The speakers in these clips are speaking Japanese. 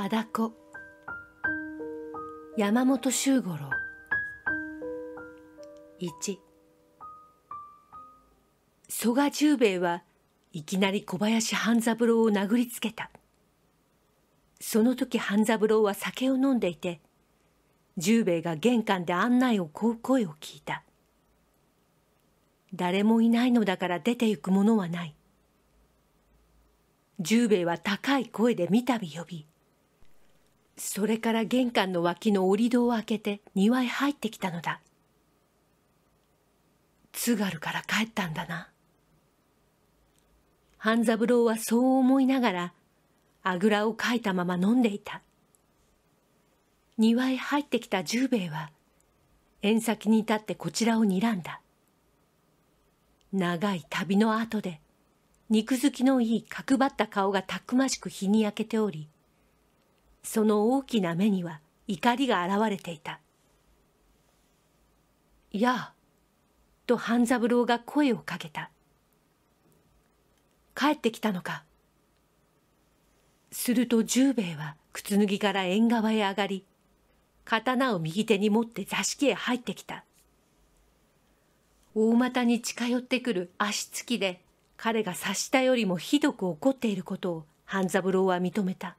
あだこ山本周五郎一蘇我十兵衛はいきなり小林半三郎を殴りつけたその時半三郎は酒を飲んでいて十兵衛が玄関で案内をこう声を聞いた誰もいないのだから出て行くものはない十兵衛は高い声で三度呼びそれから玄関の脇の折り戸を開けて庭へ入ってきたのだ津軽から帰ったんだな半三郎はそう思いながらあぐらをかいたまま飲んでいた庭へ入ってきた十兵衛は縁先に立ってこちらを睨んだ長い旅の後で肉付きのいい角張った顔がたくましく日に焼けておりその大きな目には怒りが現れていた「やあ」と半三郎が声をかけた「帰ってきたのか」すると十兵衛は靴脱ぎから縁側へ上がり刀を右手に持って座敷へ入ってきた大股に近寄ってくる足つきで彼が察したよりもひどく怒っていることを半三郎は認めた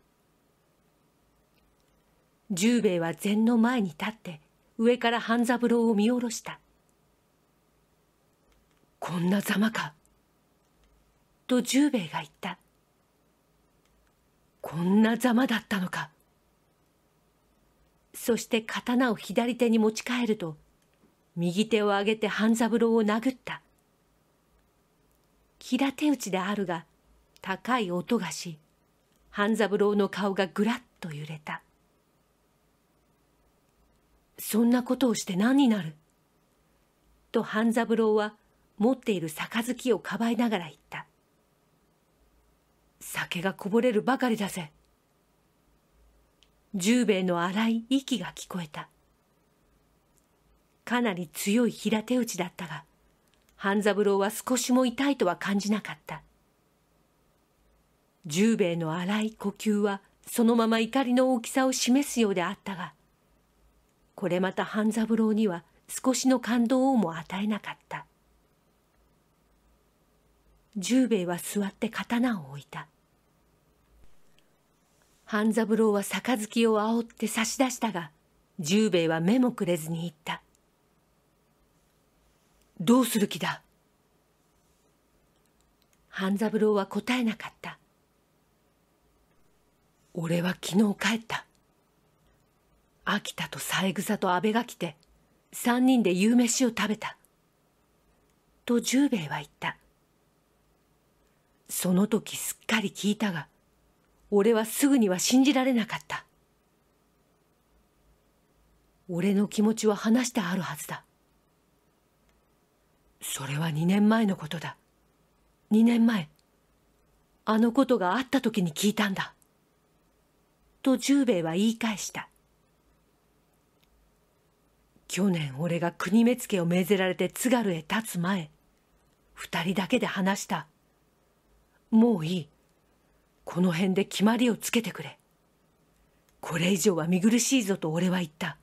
十兵衛は禅の前に立って上から半三郎を見下ろしたこんなざまかと十兵衛が言ったこんなざまだったのかそして刀を左手に持ち帰ると右手を上げて半三郎を殴った平手打ちであるが高い音がし半三郎の顔がぐらっと揺れたそんなことをして何になると半三郎は持っている杯をかばいながら言った。酒がこぼれるばかりだぜ。十兵衛の荒い息が聞こえた。かなり強い平手打ちだったが、半三郎は少しも痛いとは感じなかった。十兵衛の荒い呼吸はそのまま怒りの大きさを示すようであったが、これまた半三郎には少しの感動をも与えなかった十兵衛は座って刀を置いた半三郎は杯をあおって差し出したが十兵衛は目もくれずに言った「どうする気だ?」半三郎は答えなかった「俺は昨日帰った」秋田と三枝と阿部が来て三人で夕飯を食べたと十兵衛は言ったその時すっかり聞いたが俺はすぐには信じられなかった俺の気持ちは話してあるはずだそれは二年前のことだ二年前あのことがあった時に聞いたんだと十兵衛は言い返した去年俺が国目付を命ぜられて津軽へ立つ前二人だけで話したもういいこの辺で決まりをつけてくれこれ以上は見苦しいぞと俺は言った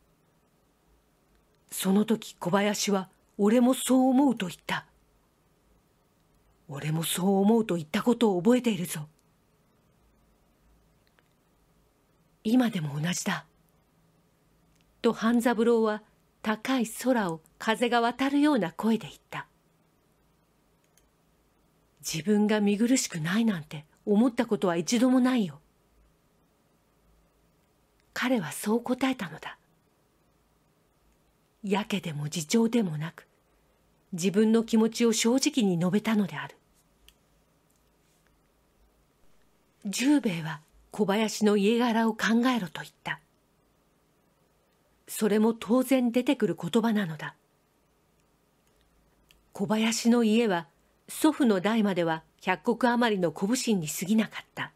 その時小林は俺もそう思うと言った俺もそう思うと言ったことを覚えているぞ今でも同じだと半三郎は高い空を風が渡るような声で言った。自分が見苦しくないなんて思ったことは一度もないよ。彼はそう答えたのだ。やけでも自重でもなく、自分の気持ちを正直に述べたのである。十兵衛は小林の家柄を考えろと言った。それも当然出てくる言葉なのだ小林の家は祖父の代までは100石余りの小武心に過ぎなかった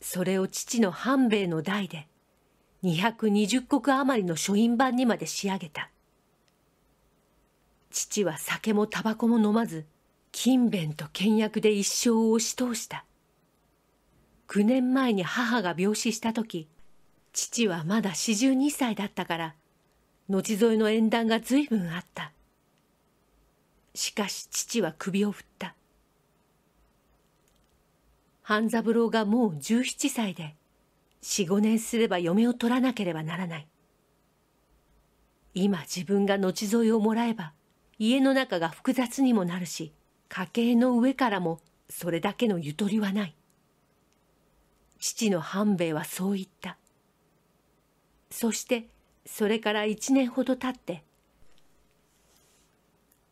それを父の半兵衛の代で220石余りの書院版にまで仕上げた父は酒もタバコも飲まず勤勉と倹約で一生を押し通した9年前に母が病死した時父はまだ四十二歳だったから後添いの縁談が随分あったしかし父は首を振った半三郎がもう十七歳で四五年すれば嫁を取らなければならない今自分が後添いをもらえば家の中が複雑にもなるし家計の上からもそれだけのゆとりはない父の半兵衛はそう言ったそしてそれから一年ほどたって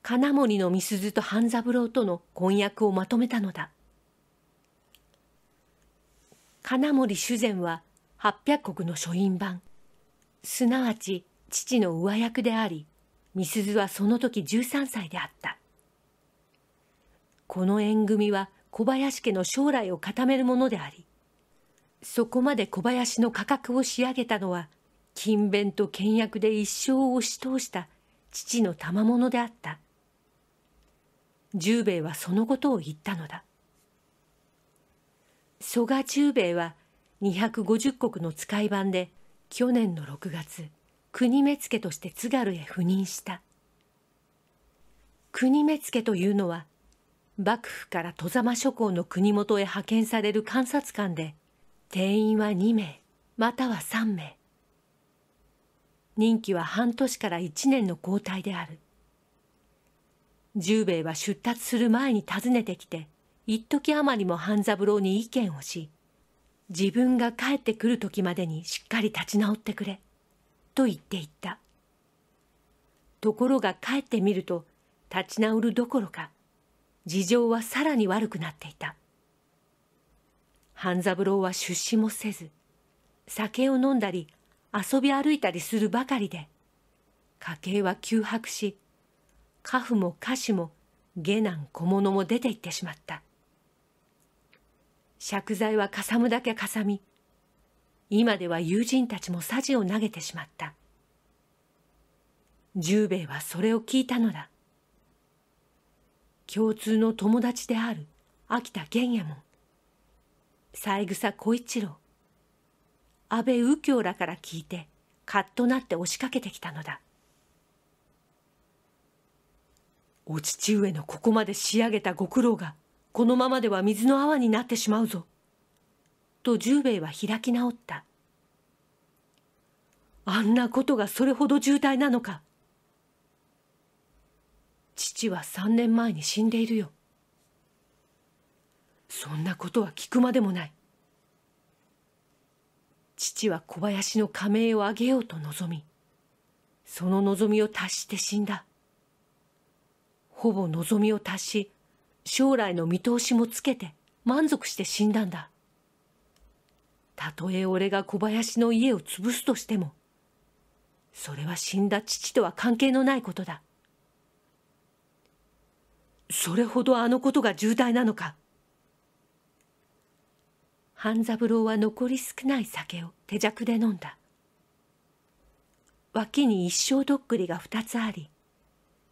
金森の美鈴と半三郎との婚約をまとめたのだ金森修膳は八百石の書院版すなわち父の上役であり美鈴はその時13歳であったこの縁組は小林家の将来を固めるものでありそこまで小林の価格を仕上げたのは勤勉と倹約で一生を押し通した父の賜物であった。十兵衛はそのことを言ったのだ。蘇我十兵衛は250国の使い版で去年の6月、国目付として津軽へ赴任した。国目付というのは、幕府から戸様諸侯の国元へ派遣される監察官で、定員は2名、または3名。任期は半年から1年の交代である十兵衛は出立する前に訪ねてきて一時余りも半三郎に意見をし自分が帰ってくる時までにしっかり立ち直ってくれと言っていったところが帰ってみると立ち直るどころか事情はさらに悪くなっていた半三郎は出資もせず酒を飲んだり遊び歩いたりするばかりで、家計は窮迫し、家父も家主も下男小物も出て行ってしまった。借財はかさむだけかさみ、今では友人たちもさじを投げてしまった。十兵衛はそれを聞いたのだ。共通の友達である秋田玄右衛門、三枝小一郎、安倍右京らから聞いてカッとなって押しかけてきたのだお父上のここまで仕上げたご苦労がこのままでは水の泡になってしまうぞと十兵衛は開き直ったあんなことがそれほど重大なのか父は3年前に死んでいるよそんなことは聞くまでもない父は小林の加盟をあげようと望みその望みを達して死んだほぼ望みを達し将来の見通しもつけて満足して死んだんだたとえ俺が小林の家を潰すとしてもそれは死んだ父とは関係のないことだそれほどあのことが重大なのか半三郎は残り少ない酒を手酌で飲んだ脇に一生どっくりが2つあり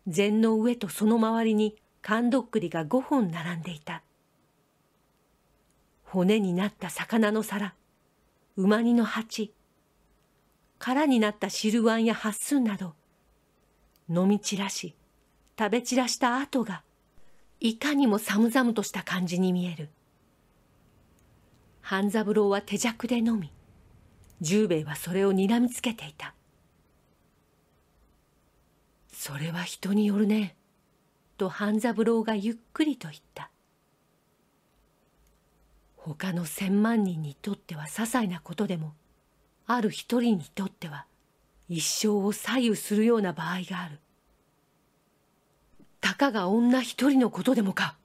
禅の上とその周りに缶どっくりが5本並んでいた骨になった魚の皿馬煮の鉢空になった汁碗や八寸など飲み散らし食べ散らした跡がいかにも寒々とした感じに見える半三郎は手弱でのみ十兵衛はそれをにらみつけていたそれは人によるねと半三郎がゆっくりと言った他の千万人にとっては些細なことでもある一人にとっては一生を左右するような場合があるたかが女一人のことでもか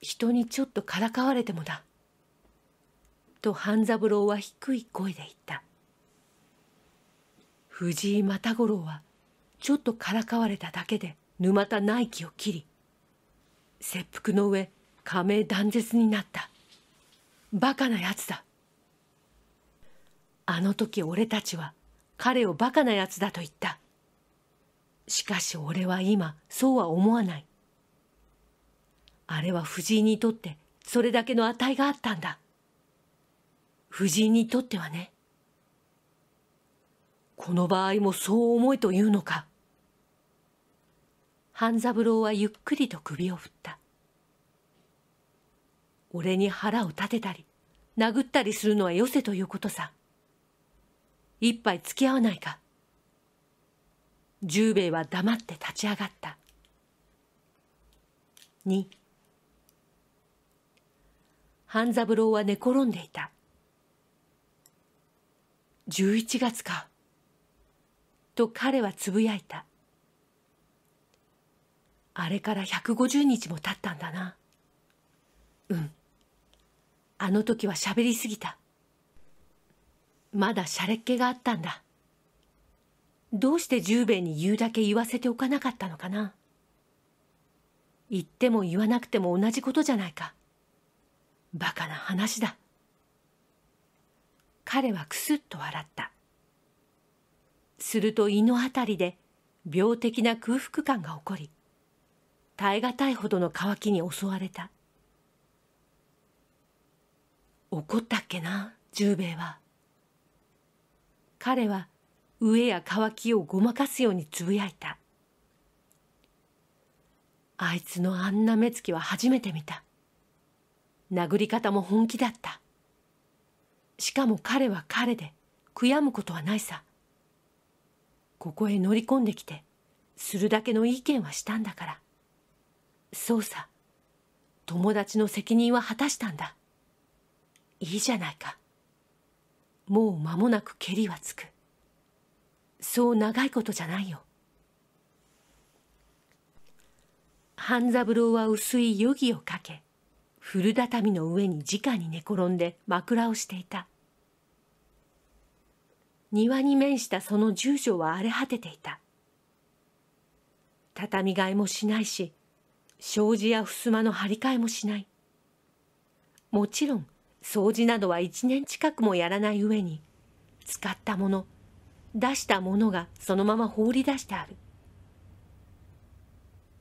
人にちょっとからかわれてもだ。と半三郎は低い声で言った。藤井又五郎はちょっとからかわれただけで沼田内気を切り、切腹の上、加盟断絶になった。バカな奴だ。あの時俺たちは彼をバカな奴だと言った。しかし俺は今そうは思わない。あれは藤井にとってそれだけの値があったんだ。藤井にとってはね。この場合もそう思えというのか。半三郎はゆっくりと首を振った。俺に腹を立てたり、殴ったりするのはよせということさ。一杯付き合わないか。十兵衛は黙って立ち上がった。二。半三郎は寝転んでいた。11月か。と彼はつぶやいた。あれから150日も経ったんだな。うん。あの時は喋りすぎた。まだしゃれっ気があったんだ。どうして十兵衛に言うだけ言わせておかなかったのかな。言っても言わなくても同じことじゃないか。バカな話だ。彼はくすっと笑った。すると胃のあたりで病的な空腹感が起こり、耐え難いほどの渇きに襲われた。怒ったっけな、十兵衛は。彼は飢えや渇きをごまかすようにつぶやいた。あいつのあんな目つきは初めて見た。殴り方も本気だったしかも彼は彼で悔やむことはないさここへ乗り込んできてするだけの意見はしたんだからそうさ友達の責任は果たしたんだいいじゃないかもう間もなく蹴りはつくそう長いことじゃないよ半三郎は薄い余儀をかけ古畳の上に直に寝転んで枕をしていた庭に面したその住所は荒れ果てていた畳替えもしないし障子や襖の張り替えもしないもちろん掃除などは一年近くもやらない上に使ったもの出したものがそのまま放り出してある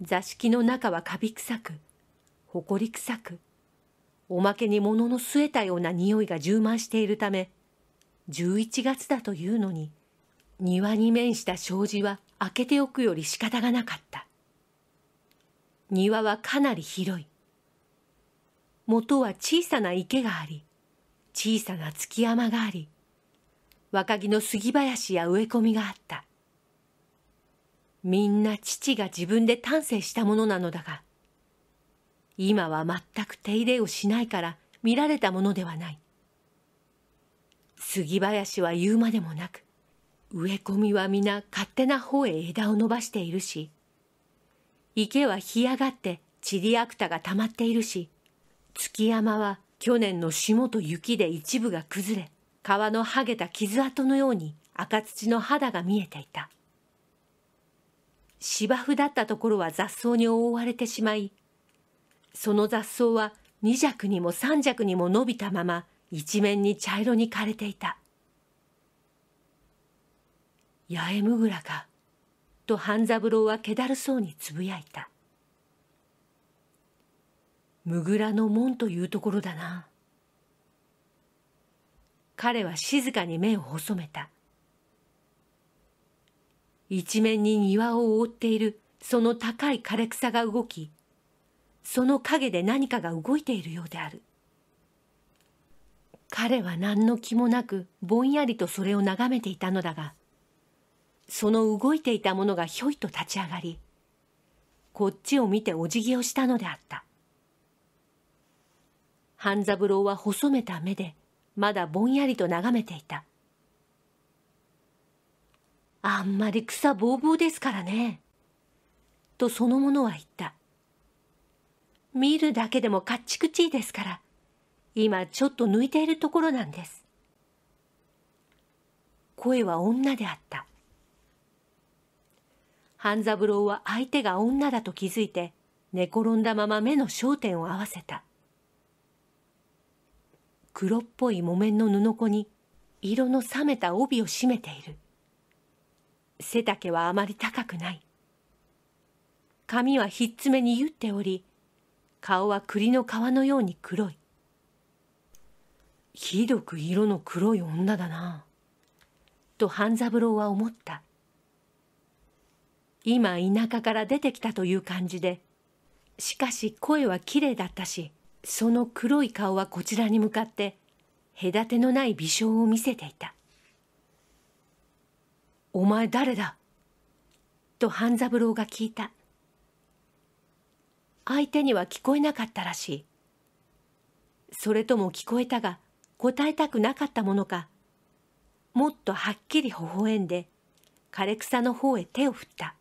座敷の中はカビ臭くほこり臭くおまけに物の据えたような匂いが充満しているため、11月だというのに、庭に面した障子は開けておくより仕方がなかった。庭はかなり広い。元は小さな池があり、小さな築山があり、若木の杉林や植え込みがあった。みんな父が自分で丹精したものなのだが、今は全く手入れをしないから見られたものではない。杉林は言うまでもなく、植え込みは皆勝手な方へ枝を伸ばしているし、池は干上がってチりアクタが溜まっているし、築山は去年の霜と雪で一部が崩れ、川の剥げた傷跡のように赤土の肌が見えていた。芝生だったところは雑草に覆われてしまい、その雑草は2尺にも3尺にも伸びたまま一面に茶色に枯れていた。八重むぐらか、と半三郎はけだるそうにつぶやいた。むぐらの門というところだな。彼は静かに目を細めた。一面に庭を覆っているその高い枯れ草が動き、その陰で何かが動いているようである彼は何の気もなくぼんやりとそれを眺めていたのだがその動いていたものがひょいと立ち上がりこっちを見てお辞儀をしたのであった半三郎は細めた目でまだぼんやりと眺めていたあんまり草ぼうぼうですからねとそのものは言った見るだけでもカッチクチいですから、今ちょっと抜いているところなんです。声は女であった。半三郎は相手が女だと気づいて、寝転んだまま目の焦点を合わせた。黒っぽい木綿の布子に、色の冷めた帯を締めている。背丈はあまり高くない。髪はひっつめに結っており、顔は栗の皮のように黒い。ひどく色の黒い女だな。と半三郎は思った。今田舎から出てきたという感じで、しかし声はきれいだったし、その黒い顔はこちらに向かって、隔てのない微笑を見せていた。お前誰だと半三郎が聞いた。相手には聞こえなかったらしい。それとも聞こえたが答えたくなかったものか、もっとはっきり微笑んで枯れ草の方へ手を振った。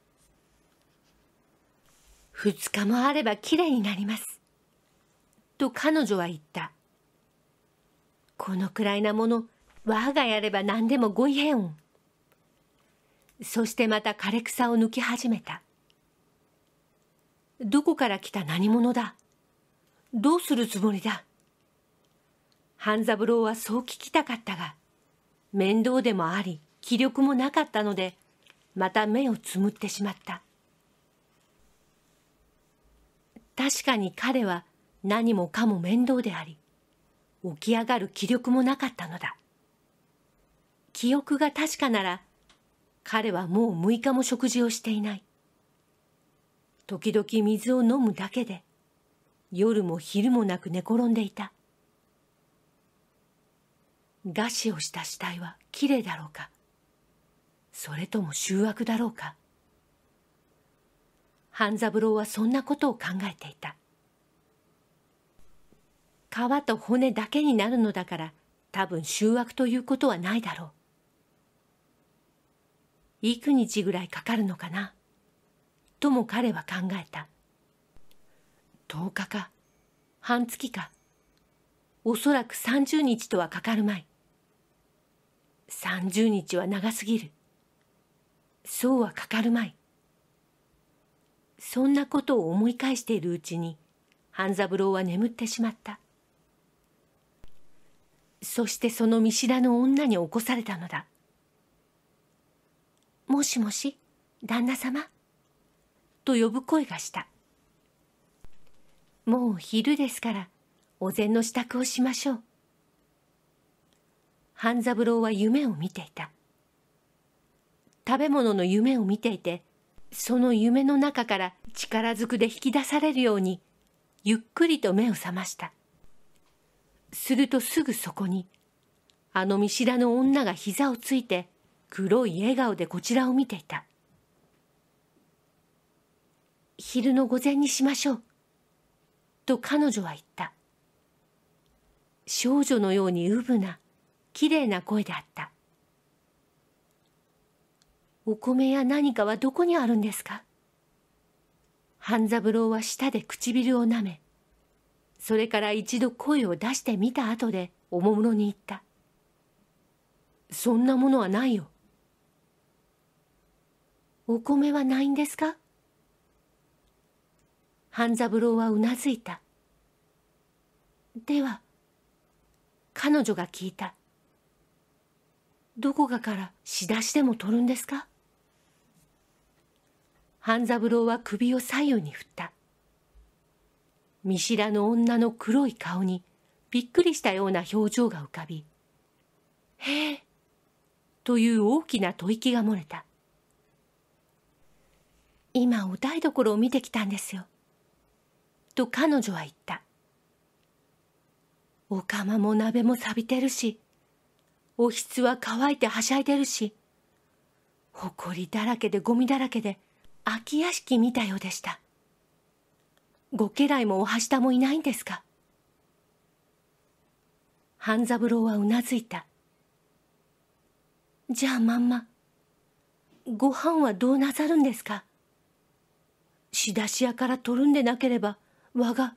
二日もあればきれいになります。と彼女は言った。このくらいなもの、我がやれば何でもご異変。そしてまた枯れ草を抜き始めた。どこから来た何者だどうするつもりだ半三郎はそう聞きたかったが、面倒でもあり、気力もなかったので、また目をつむってしまった。確かに彼は何もかも面倒であり、起き上がる気力もなかったのだ。記憶が確かなら、彼はもう6日も食事をしていない。時々水を飲むだけで夜も昼もなく寝転んでいた餓死をした死体はきれいだろうかそれとも醜悪だろうか半三郎はそんなことを考えていた皮と骨だけになるのだから多分醜悪ということはないだろう幾日ぐらいかかるのかなとも彼は考えた10日か半月かおそらく30日とはかかるまい30日は長すぎるそうはかかるまいそんなことを思い返しているうちに半三郎は眠ってしまったそしてその見知らぬ女に起こされたのだもしもし旦那様と呼ぶ声がした。もう昼ですから、お膳の支度をしましょう。半三郎は夢を見ていた。食べ物の夢を見ていて、その夢の中から力ずくで引き出されるように、ゆっくりと目を覚ました。するとすぐそこに、あの見知らぬ女が膝をついて、黒い笑顔でこちらを見ていた。昼の午前にしましょう。と彼女は言った。少女のようにうぶな、きれいな声であった。お米や何かはどこにあるんですか半三郎は舌で唇を舐め、それから一度声を出してみた後でおもむろに言った。そんなものはないよ。お米はないんですか半三郎はうなずいたでは彼女が聞いたどこかから仕出しでも取るんですか半三郎は首を左右に振った見知らぬ女の黒い顔にびっくりしたような表情が浮かび「へえ」という大きな吐息が漏れた今お台所を見てきたんですよと彼女は言った。お釜も鍋も錆びてるし、おひつは乾いてはしゃいでるし、ほこりだらけでゴミだらけで空き屋敷見たようでした。ご家来もおはしたもいないんですか半三郎はうなずいた。じゃあまんま、ご飯はどうなさるんですか仕出し屋から取るんでなければ、わが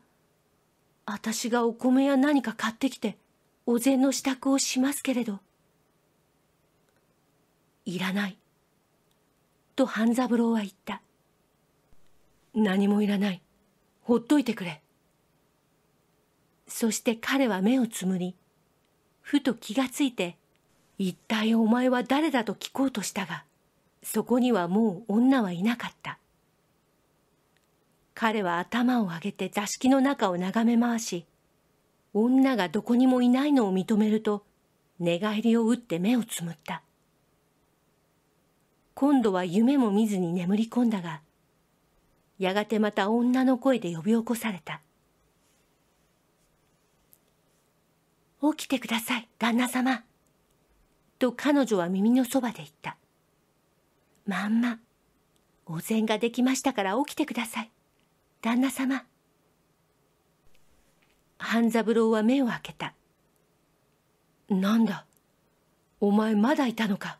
私がお米や何か買ってきてお膳の支度をしますけれどいらないと半三郎は言った何もいらないほっといてくれそして彼は目をつむりふと気がついて一体お前は誰だと聞こうとしたがそこにはもう女はいなかった彼は頭を上げて座敷の中を眺め回し、女がどこにもいないのを認めると、寝返りを打って目をつむった。今度は夢も見ずに眠り込んだが、やがてまた女の声で呼び起こされた。起きてください、旦那様。と彼女は耳のそばで言った。まんま、お膳ができましたから起きてください。旦那様半三郎は目を開けたなんだお前まだいたのか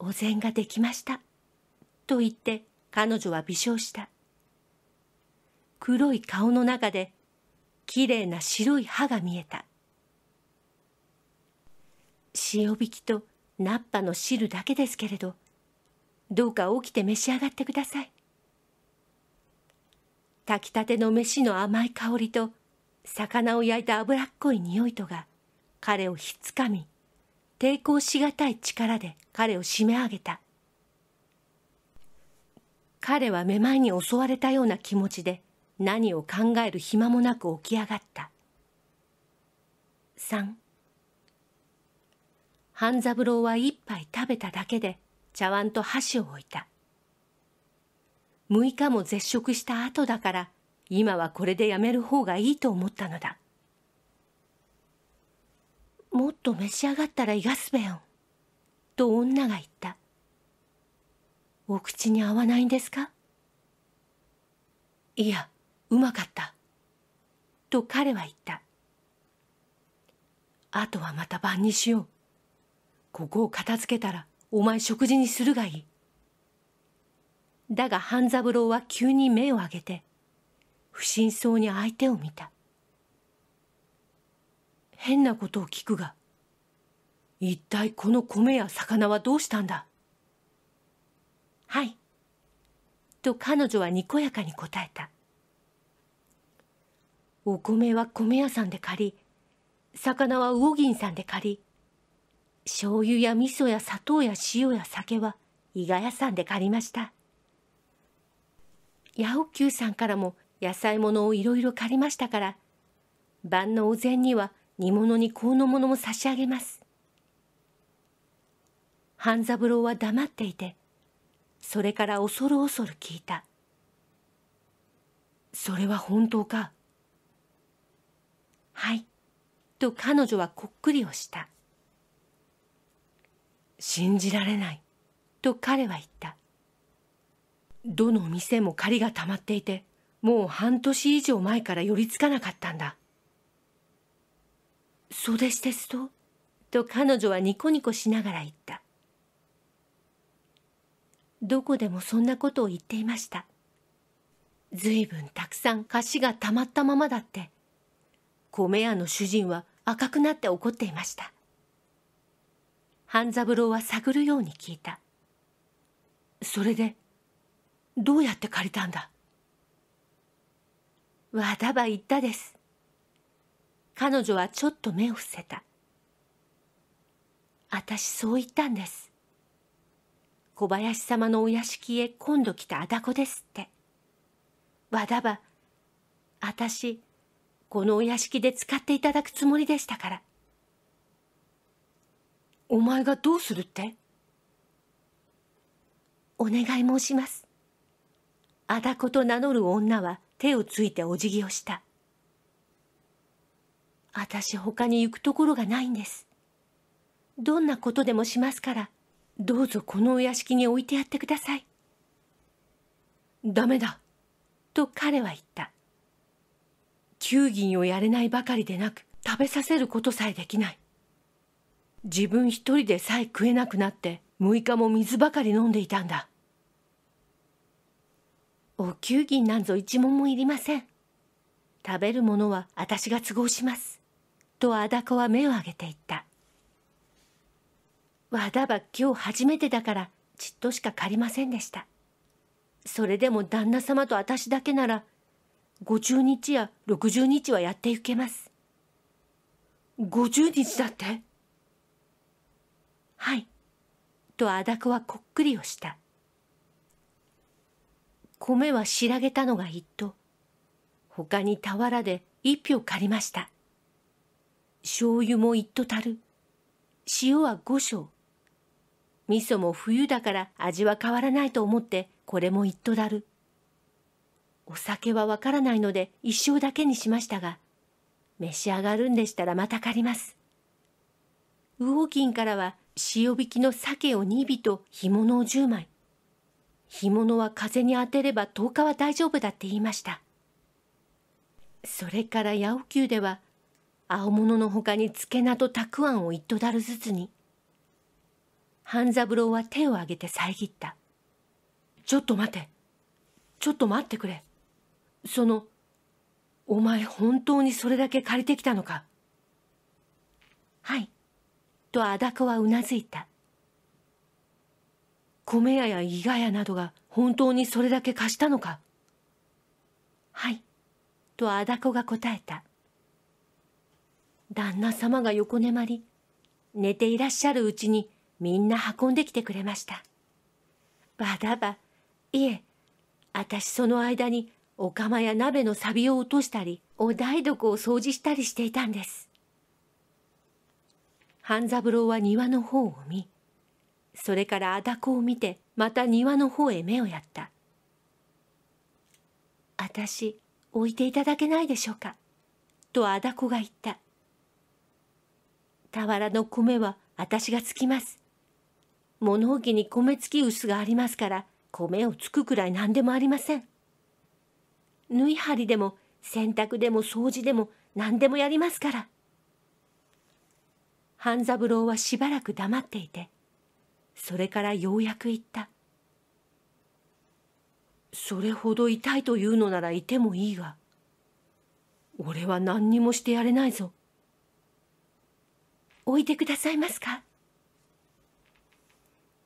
お膳ができましたと言って彼女は微笑した黒い顔の中できれいな白い歯が見えた塩引きと菜っぱの汁だけですけれどどうか起きて召し上がってください炊きたての飯の甘い香りと魚を焼いた脂っこい匂いとが彼をひっつかみ抵抗しがたい力で彼を締め上げた彼はめまいに襲われたような気持ちで何を考える暇もなく起き上がった3半三郎は一杯食べただけで茶碗と箸を置いた6日も絶食した後だから今はこれでやめる方がいいと思ったのだもっと召し上がったらいがすべよと女が言ったお口に合わないんですかいやうまかったと彼は言ったあとはまた晩にしようここを片付けたらお前食事にするがいいだが半三郎は急に目を上げて不審そうに相手を見た変なことを聞くが一体この米や魚はどうしたんだはいと彼女はにこやかに答えたお米は米屋さんで借り魚は魚銀さんで借り醤油や味噌や砂糖や塩や酒は伊賀屋さんで借りました八百久さんからも野菜物をいろいろ借りましたから、晩のお膳には煮物に香の物も差し上げます。半三郎は黙っていて、それから恐る恐る聞いた。それは本当かはい、と彼女はこっくりをした。信じられない、と彼は言った。どの店も借りがたまっていてもう半年以上前から寄りつかなかったんだそうでしてすとと彼女はニコニコしながら言ったどこでもそんなことを言っていました随分たくさん貸しがたまったままだって米屋の主人は赤くなって怒っていました半三郎は探るように聞いたそれでどうやって借りたんだわだば言ったです彼女はちょっと目を伏せた私そう言ったんです小林様のお屋敷へ今度来たあだこですってわだば私このお屋敷で使っていただくつもりでしたからお前がどうするってお願い申しますあだこと名乗る女は手をついてお辞儀をした。私他に行くところがないんです。どんなことでもしますから、どうぞこのお屋敷に置いてやってください。ダメだ、と彼は言った。球銀をやれないばかりでなく、食べさせることさえできない。自分一人でさえ食えなくなって、6日も水ばかり飲んでいたんだ。お給金なんぞ一文もいりません。食べるものは私が都合します。とあだこは目を上げていった。わだば今日初めてだからちっとしか借りませんでした。それでも旦那様と私だけなら、五十日や六十日はやって行けます。五十日だってはい。とあだこはこっくりをした。米は白げたのが一頭。他に俵で一票借りました。醤油も一斗たる。塩は五升。味噌も冬だから味は変わらないと思ってこれも一斗だる。お酒はわからないので一升だけにしましたが、召し上がるんでしたらまた借ります。魚銀からは塩引きの鮭を2尾と干物を10枚。干物は風に当てれば10日は大丈夫だって言いました。それから八百久では、青物の他に漬けなどたくあんを一とだるずつに。半三郎は手を挙げて遮った。ちょっと待て。ちょっと待ってくれ。その、お前本当にそれだけ借りてきたのか。はい。とあだこはうなずいた。米屋や伊賀屋などが本当にそれだけ貸したのかはい、とあだこが答えた。旦那様が横眠まり、寝ていらっしゃるうちにみんな運んできてくれました。ばだば、いえ、あたしその間にお釜や鍋のサビを落としたり、お台所を掃除したりしていたんです。半三郎は庭の方を見、それからあだこを見てまた庭の方へ目をやった「あたし置いていただけないでしょうか」とあだこが言った「俵の米はあたしがつきます」物置に米付き臼がありますから米をつくくらい何でもありません縫い針でも洗濯でも掃除でも何でもやりますから半三郎はしばらく黙っていてそれからようやく言った。それほど痛いというのならいてもいいが、俺は何にもしてやれないぞ。おいでくださいますか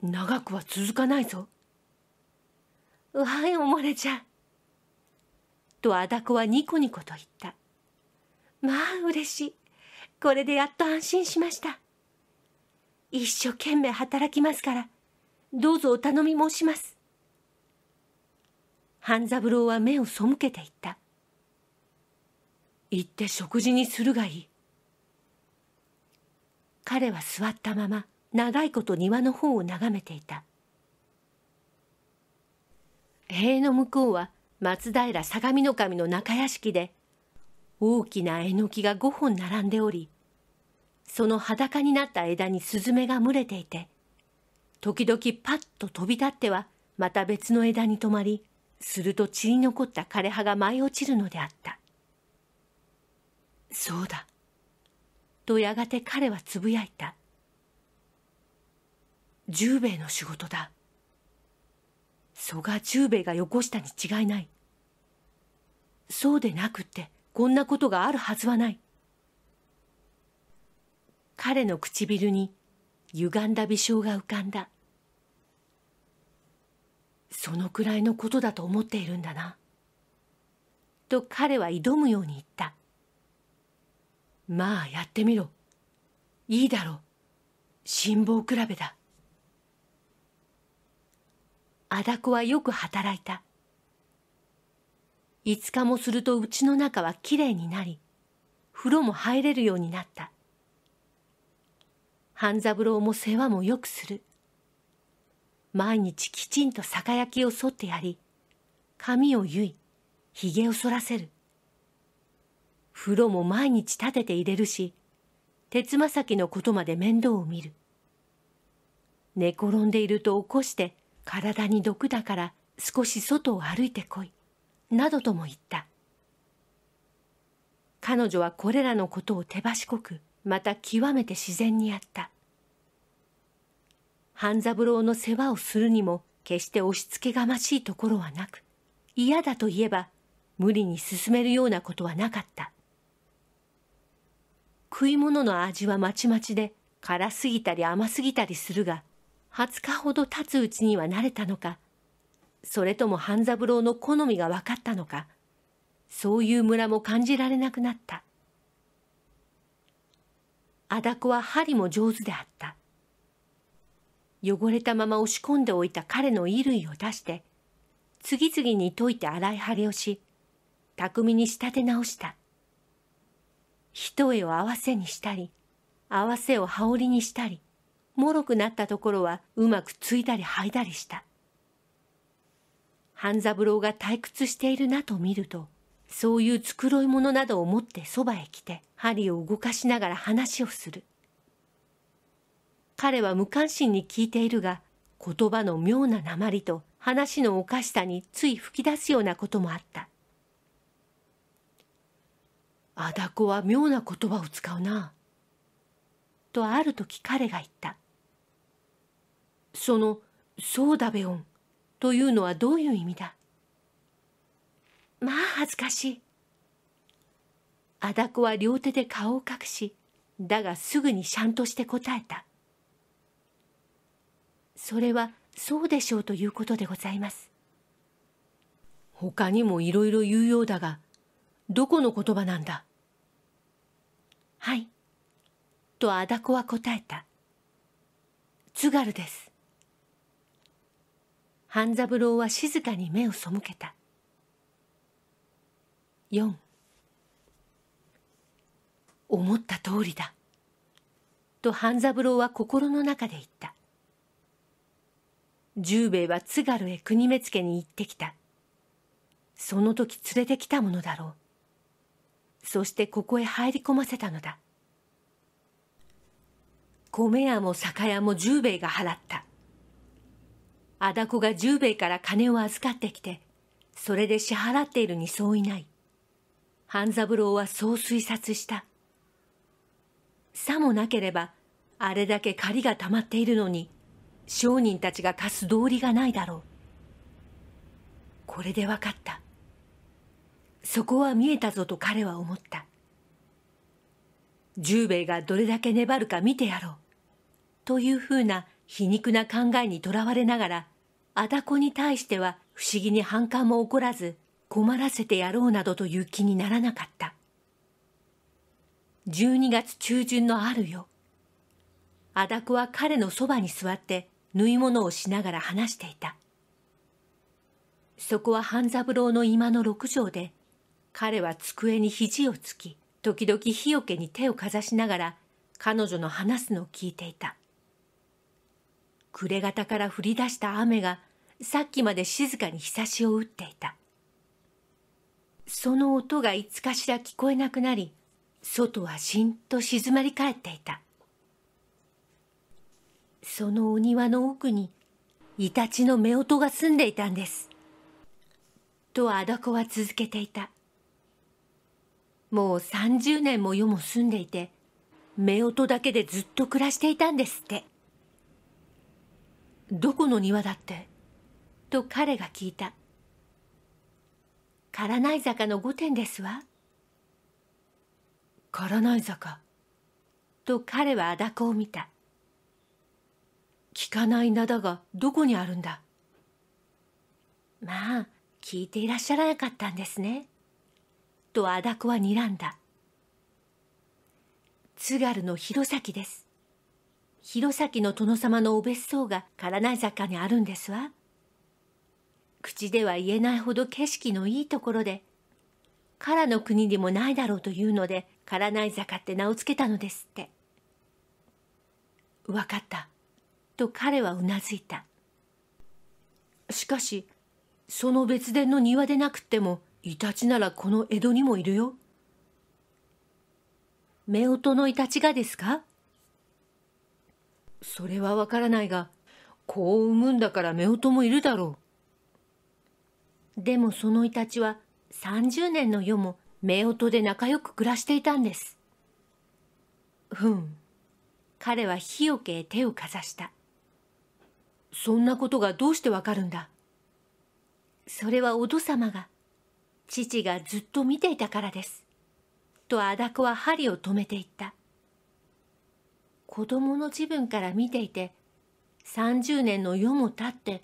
長くは続かないぞ。わい、おもれちゃん。とあだこはニコニコと言った。まあ嬉しい。これでやっと安心しました。一生懸命働きますから、どうぞお頼み申します。半三郎は目を背けていった。行って食事にするがいい。彼は座ったまま長いこと庭の方を眺めていた。塀の向こうは松平相模守の中屋敷で大きなえのきが5本並んでおりその裸になった枝にスズメが群れていて、時々パッと飛び立っては、また別の枝に止まり、すると散り残った枯れ葉が舞い落ちるのであった。そうだ。とやがて彼はつぶやいた。十兵衛の仕事だ。蘇我十兵衛がよこしたに違いない。そうでなくって、こんなことがあるはずはない。彼の唇に歪んだ微笑が浮かんだそのくらいのことだと思っているんだなと彼は挑むように言ったまあやってみろいいだろう辛抱比べだあだこはよく働いた5日もするとうちの中はきれいになり風呂も入れるようになった半三郎も世話もよくする。毎日きちんと酒焼きを剃ってやり、髪を結い、髭を剃らせる。風呂も毎日立てて入れるし、鉄まさきのことまで面倒を見る。寝転んでいると起こして体に毒だから少し外を歩いてこい、などとも言った。彼女はこれらのことを手ばしこく、また極めて自然にやった。半三郎の世話をするにも決して押しつけがましいところはなく、嫌だと言えば無理に進めるようなことはなかった。食い物の味はまちまちで辛すぎたり甘すぎたりするが、20日ほど経つうちには慣れたのか、それとも半三郎の好みが分かったのか、そういう村も感じられなくなった。あだこは針も上手であった。汚れたまま押し込んでおいた彼の衣類を出して、次々に解いて洗い張りをし、巧みに仕立て直した。一重を合わせにしたり、合わせを羽織にしたり、脆くなったところはうまくついだりはいだりした。半三郎が退屈しているなと見ると、そういう繕い物などを持ってそばへ来て、針を動かしながら話をする。彼は無関心に聞いているが、言葉の妙な鉛と話のおかしさについ吹き出すようなこともあった。あだこは妙な言葉を使うな。とある時彼が言った。その、そうだべおん、というのはどういう意味だまあ恥ずかしい。あだこは両手で顔を隠し、だがすぐにしゃんとして答えた。それはそうでしょうということでございます。他にもいろいろ言うようだが、どこの言葉なんだはい。とあだこは答えた。津軽です。半三郎は静かに目を背けた。四。思った通りだ。と半三郎は心の中で言った。十兵衛は津軽へ国目付に行ってきた。その時連れてきたものだろう。そしてここへ入り込ませたのだ。米屋も酒屋も十兵衛が払った。あだこが十兵衛から金を預かってきて、それで支払っているに相違ない。半三郎はそう推察した。さもなければ、あれだけ借りが溜まっているのに、商人たちが貸す道理がないだろうこれで分かったそこは見えたぞと彼は思った十兵衛がどれだけ粘るか見てやろうというふうな皮肉な考えにとらわれながらあだこに対しては不思議に反感も起こらず困らせてやろうなどという気にならなかった12月中旬のある夜あだこは彼のそばに座って縫い物をしながら話していた。そこは半三郎の今の六畳で、彼は机に肘をつき、時々日よけに手をかざしながら、彼女の話すのを聞いていた。暮れ方から降り出した雨が、さっきまで静かに日差しを打っていた。その音がいつかしら聞こえなくなり、外はしんと静まり返っていた。そのお庭の奥にイタチの夫婦が住んでいたんです。とアダコは続けていた。もう三十年も世も住んでいて、夫婦だけでずっと暮らしていたんですって。どこの庭だってと彼が聞いた。ない坂の御殿ですわ。ない坂。と彼はアダコを見た。聞かない名だがどこにあるんだまあ聞いていらっしゃらなかったんですねとあだこは睨んだ津軽の弘前です弘前の殿様のお別荘が唐内坂にあるんですわ口では言えないほど景色のいいところで唐の国にもないだろうというので唐内坂って名を付けたのですって分かったと彼はうなずいた。しかし、その別殿の庭でなくっても、イタチならこの江戸にもいるよ。夫婦のイタチがですかそれはわからないが、子を産むんだから夫婦もいるだろう。でもそのイタチは30年の世も夫婦で仲良く暮らしていたんです。ふん。彼は火よけへ手をかざした。そんなことがどうしてわかるんだそれはお父様が、父がずっと見ていたからです。とあだこは針を止めていった。子供の自分から見ていて、三十年の世も経って、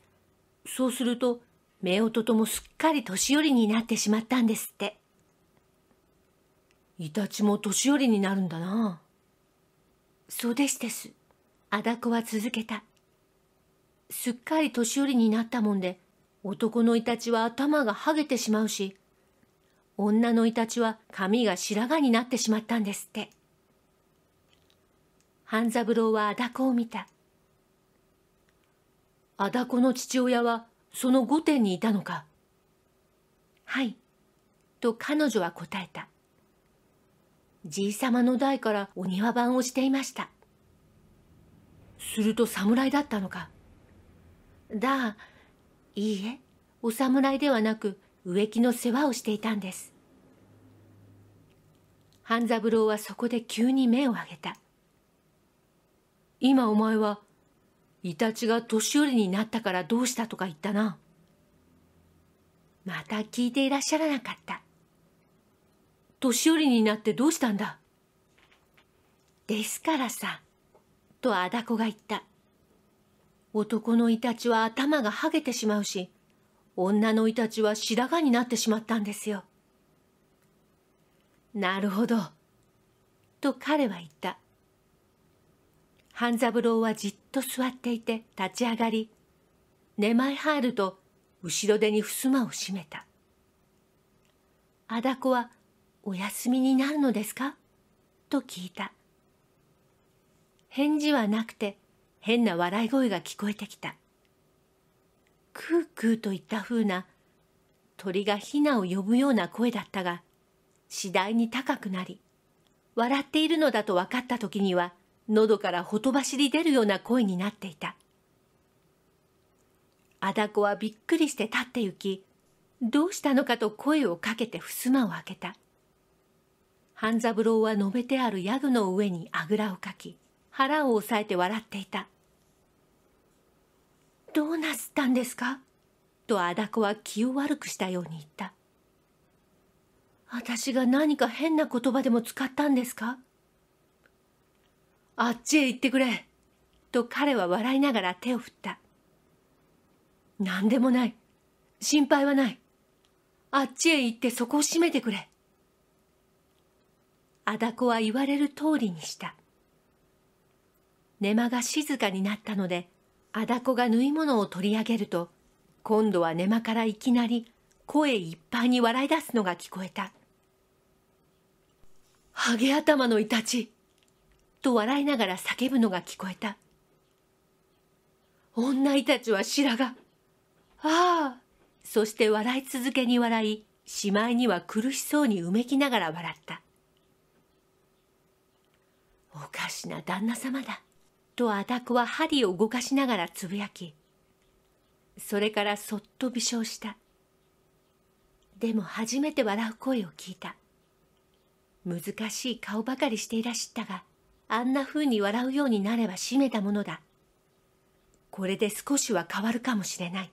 そうすると、夫婦ともすっかり年寄りになってしまったんですって。イタチも年寄りになるんだな。そうでしたす。あだこは続けた。すっかり年寄りになったもんで、男のイタチは頭がはげてしまうし、女のイタチは髪が白髪になってしまったんですって。半三郎はあだこを見た。あだこの父親はその御殿にいたのか。はい、と彼女は答えた。じいさまの代からお庭番をしていました。すると侍だったのか。だあいいえお侍ではなく植木の世話をしていたんです半三郎はそこで急に目を上げた今お前はイタチが年寄りになったからどうしたとか言ったなまた聞いていらっしゃらなかった年寄りになってどうしたんだですからさとあだこが言った男のイタチは頭がはげてしまうし、女のイタチは白髪になってしまったんですよ。なるほど。と彼は言った。半三郎はじっと座っていて立ち上がり、寝前入ると後ろ手に襖を閉めた。あだこはお休みになるのですかと聞いた。返事はなくて、変な笑い声が聞こえてきた。クークーといったふうな鳥がヒナを呼ぶような声だったが、次第に高くなり、笑っているのだと分かった時には、喉からほとばしり出るような声になっていた。あだこはびっくりして立って行き、どうしたのかと声をかけて襖を開けた。半三郎は述べてあるヤグの上にあぐらをかき、腹を押さえて笑っていた。どうなすったんですかとあだこは気を悪くしたように言った。私が何か変な言葉でも使ったんですかあっちへ行ってくれ。と彼は笑いながら手を振った。何でもない。心配はない。あっちへ行ってそこを閉めてくれ。あだこは言われる通りにした。寝間が静かになったので、あだこが縫い物を取り上げると、今度は寝間からいきなり声いっぱいに笑い出すのが聞こえた。ハゲ頭のイタチと笑いながら叫ぶのが聞こえた。女イタチは白髪。ああ。そして笑い続けに笑い、しまいには苦しそうにうめきながら笑った。おかしな旦那様だ。とアタクは針を動かしながらつぶやき、それからそっと微笑した。でも初めて笑う声を聞いた。難しい顔ばかりしていらしたが、あんな風に笑うようになればしめたものだ。これで少しは変わるかもしれない。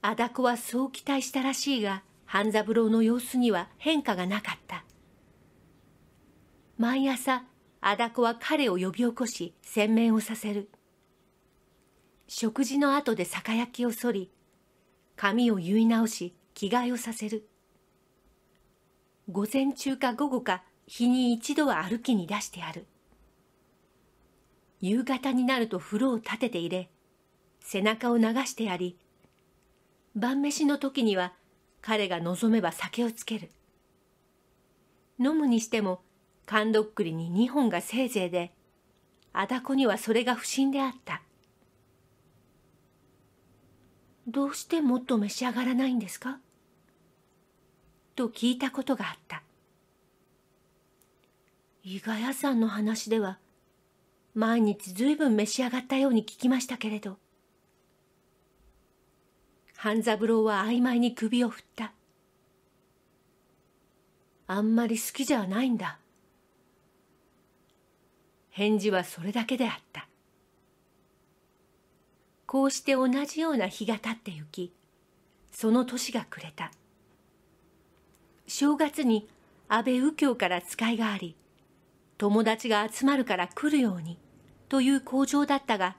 アダコはそう期待したらしいが、半三郎の様子には変化がなかった。毎朝アダコは彼を呼び起こし洗面をさせる食事の後で酒焼きを剃り髪を結い直し着替えをさせる午前中か午後か日に一度は歩きに出してやる夕方になると風呂を立てて入れ背中を流してやり晩飯の時には彼が望めば酒をつける飲むにしても缶どっくりに2本がせいぜいで、あだこにはそれが不審であった。どうしてもっと召し上がらないんですかと聞いたことがあった。伊賀屋さんの話では、毎日ずいぶん召し上がったように聞きましたけれど。半三郎は曖昧に首を振った。あんまり好きじゃないんだ。返事はそれだけであったこうして同じような日が経ってゆきその年が暮れた正月に安倍右京から使いがあり友達が集まるから来るようにという口上だったが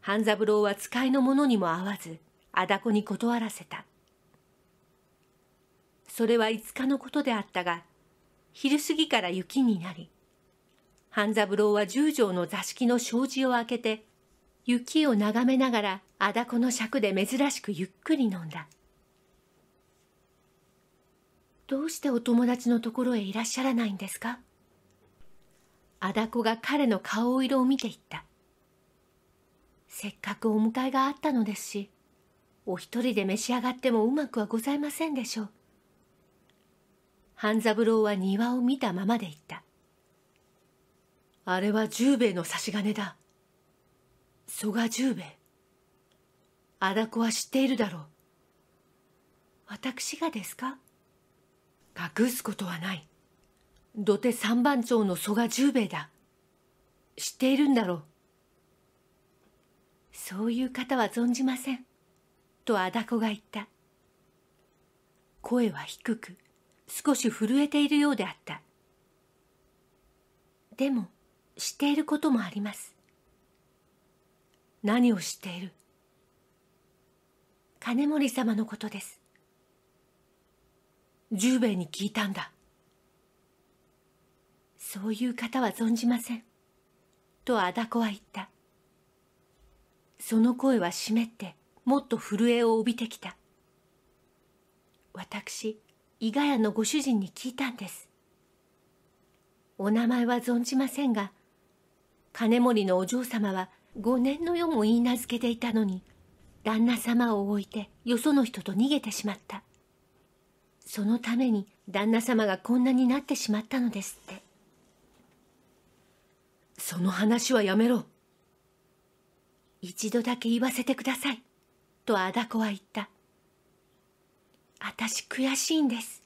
半三郎は使いの者にも合わず仇子に断らせたそれは5日のことであったが昼過ぎから雪になり半三郎は十条の座敷の障子を開けて、雪を眺めながら、あだこの尺で珍しくゆっくり飲んだ。どうしてお友達のところへいらっしゃらないんですかあだこが彼の顔色を見ていった。せっかくお迎えがあったのですし、お一人で召し上がってもうまくはございませんでしょう。半三郎は庭を見たままで言った。あれは十兵衛の差し金だ。蘇我十兵衛。荒子は知っているだろう。私がですか隠すことはない。土手三番町の蘇我十兵衛だ。知っているんだろう。そういう方は存じません。とだ子が言った。声は低く、少し震えているようであった。でも、知っていることもあります何を知っている金森様のことです十兵衛に聞いたんだそういう方は存じませんとあだこは言ったその声は湿ってもっと震えを帯びてきた私伊賀屋のご主人に聞いたんですお名前は存じませんが金森のお嬢様は五年の世も言い名付けていたのに旦那様を置いてよその人と逃げてしまったそのために旦那様がこんなになってしまったのですってその話はやめろ一度だけ言わせてくださいとあだこは言った私悔しいんです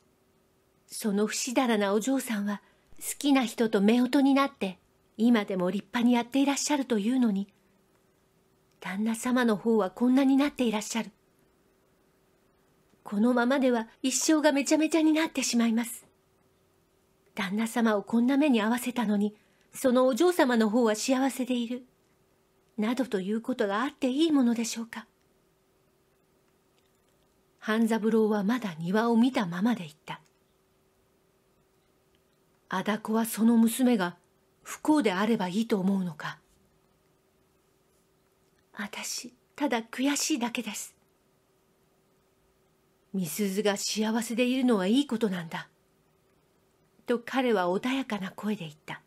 その不死だらなお嬢さんは好きな人と夫婦になって今でも立派にやっていらっしゃるというのに旦那様の方はこんなになっていらっしゃるこのままでは一生がめちゃめちゃになってしまいます旦那様をこんな目に遭わせたのにそのお嬢様の方は幸せでいるなどということがあっていいものでしょうか半三郎はまだ庭を見たままで言った。あだこはその娘が不幸であればいいと思うのか私ただ悔しいだけです美鈴が幸せでいるのはいいことなんだと彼は穏やかな声で言った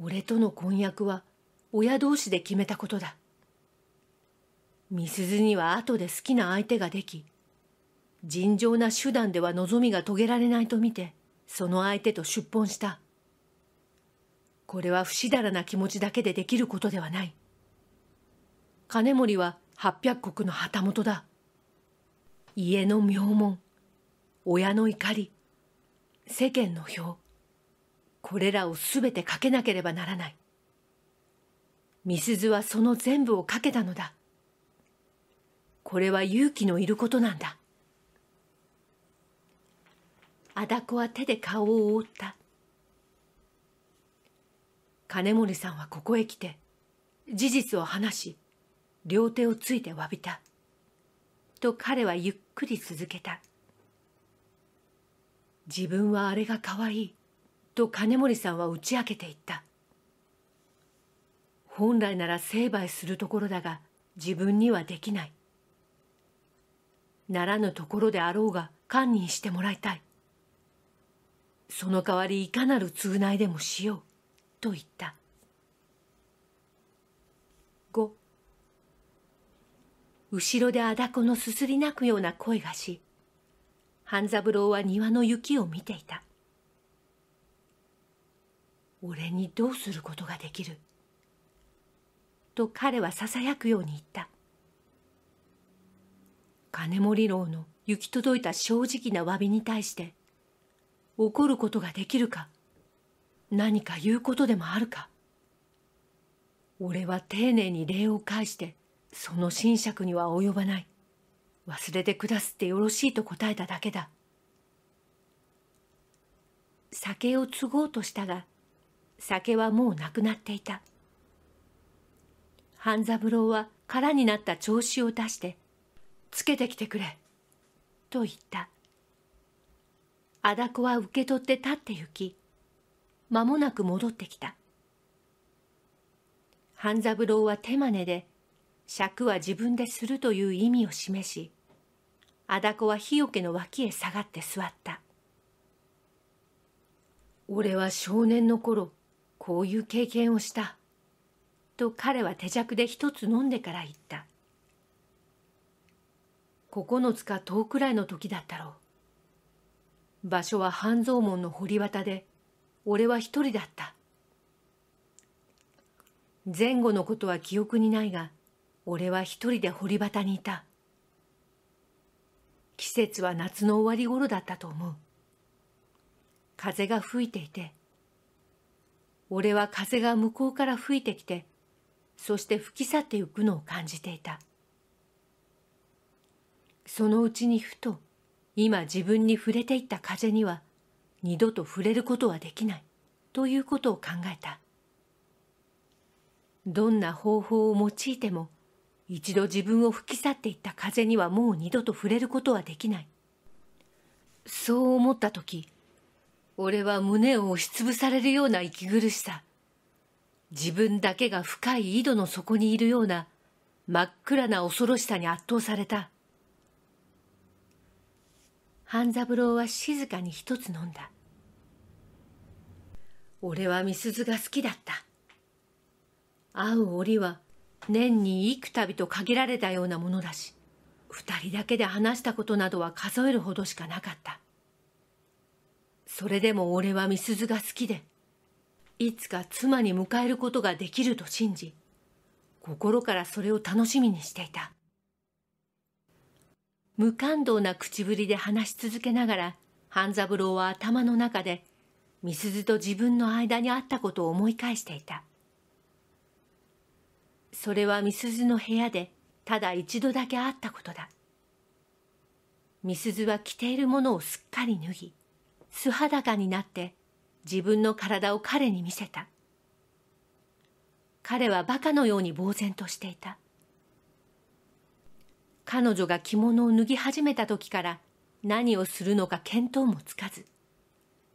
俺との婚約は親同士で決めたことだ美鈴には後で好きな相手ができ尋常な手段では望みが遂げられないと見てその相手と出奔したこれは不死だらな気持ちだけでできることではない。金森は八百国の旗本だ。家の名門、親の怒り、世間の票、これらを全てかけなければならない。美鈴はその全部をかけたのだ。これは勇気のいることなんだ。あだこは手で顔を覆った。金森さんはここへ来て事実を話し両手をついて詫びたと彼はゆっくり続けた自分はあれがかわいいと金森さんは打ち明けていった本来なら成敗するところだが自分にはできないならぬところであろうが堪忍してもらいたいその代わりいかなる償いでもしようと言った。5後ろであだこのすすり泣くような声がし、半三郎は庭の雪を見ていた。俺にどうすることができると彼はささやくように言った。金森郎の行き届いた正直な詫びに対して怒ることができるか何か言うことでもあるか俺は丁寧に礼を返してその新尺には及ばない忘れてくだすってよろしいと答えただけだ酒を継ごうとしたが酒はもうなくなっていた半三郎は空になった調子を出して「つけてきてくれ」と言ったあだこは受け取って立って行き間もなく戻ってきた。半三郎は手真似で、尺は自分でするという意味を示し、あだこは日よけの脇へ下がって座った。俺は少年の頃、こういう経験をした。と彼は手酌で一つ飲んでから言った。9つか1くらいの時だったろう。場所は半蔵門の堀端で、俺は一人だった。前後のことは記憶にないが、俺は一人で堀端にいた。季節は夏の終わり頃だったと思う。風が吹いていて、俺は風が向こうから吹いてきて、そして吹き去ってゆくのを感じていた。そのうちにふと、今自分に触れていった風には、二度と触れることはできないということを考えたどんな方法を用いても一度自分を吹き去っていった風にはもう二度と触れることはできないそう思った時俺は胸を押しつぶされるような息苦しさ自分だけが深い井戸の底にいるような真っ暗な恐ろしさに圧倒された半三郎は静かに一つ飲んだ俺は美鈴が好きだった会う折は年に幾度と限られたようなものだし二人だけで話したことなどは数えるほどしかなかったそれでも俺は美鈴が好きでいつか妻に迎えることができると信じ心からそれを楽しみにしていた無感動な口ぶりで話し続けながら半三郎は頭の中で美鈴と自分の間にあったことを思い返していたそれは美鈴の部屋でただ一度だけ会ったことだ美鈴は着ているものをすっかり脱ぎ素裸になって自分の体を彼に見せた彼は馬鹿のように呆然としていた彼女が着物を脱ぎ始めた時から何をするのか見当もつかず、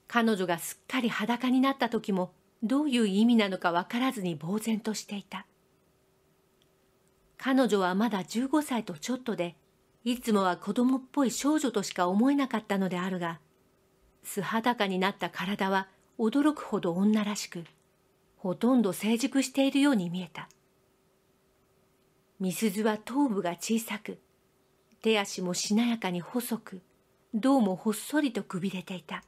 彼女がすっかり裸になった時もどういう意味なのかわからずに呆然としていた。彼女はまだ15歳とちょっとで、いつもは子供っぽい少女としか思えなかったのであるが、素裸になった体は驚くほど女らしく、ほとんど成熟しているように見えた。美鈴は頭部が小さく、手足もしなやかに細くどうもほっそりとくびれていた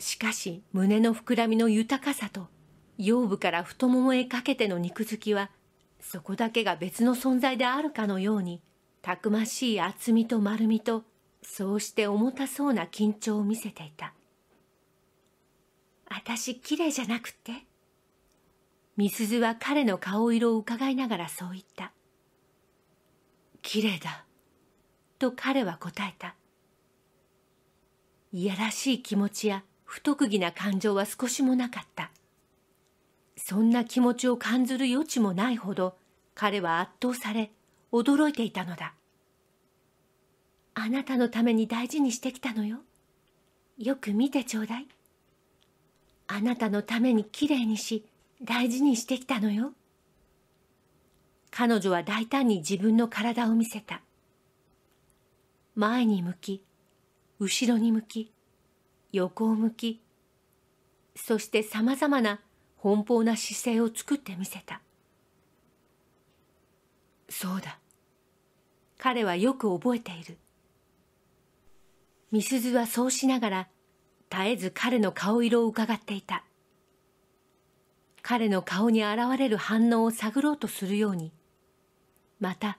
しかし胸の膨らみの豊かさと腰部から太ももへかけての肉付きはそこだけが別の存在であるかのようにたくましい厚みと丸みとそうして重たそうな緊張を見せていた私綺麗じゃなくってみすずは彼の顔色をうかがいながらそう言った綺麗だと彼は答えた。いやらしい気持ちや不特技な感情は少しもなかった。そんな気持ちを感ずる余地もないほど彼は圧倒され驚いていたのだ。あなたのために大事にしてきたのよ。よく見てちょうだい。あなたのためにきれいにし大事にしてきたのよ。彼女は大胆に自分の体を見せた。前に向き後ろに向き横を向きそしてさまざまな奔放な姿勢を作ってみせたそうだ彼はよく覚えている美鈴はそうしながら絶えず彼の顔色をうかがっていた彼の顔に現れる反応を探ろうとするようにまた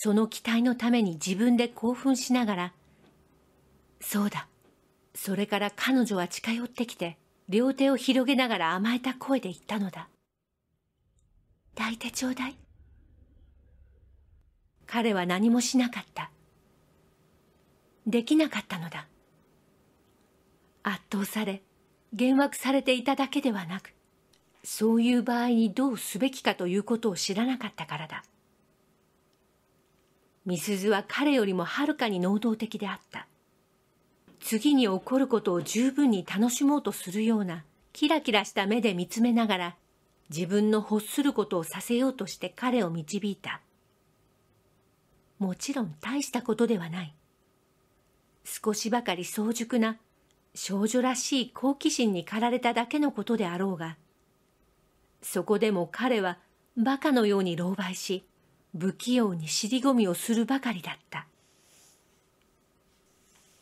その期待のために自分で興奮しながら、そうだ、それから彼女は近寄ってきて、両手を広げながら甘えた声で言ったのだ。抱いてちょうだい。彼は何もしなかった。できなかったのだ。圧倒され、幻惑されていただけではなく、そういう場合にどうすべきかということを知らなかったからだ。みすずは彼よりもはるかに能動的であった。次に起こることを十分に楽しもうとするような、キラキラした目で見つめながら、自分の欲することをさせようとして彼を導いた。もちろん大したことではない。少しばかり早熟な、少女らしい好奇心に駆られただけのことであろうが、そこでも彼は馬鹿のように狼狽し、不器用に尻込みをするばかりだった。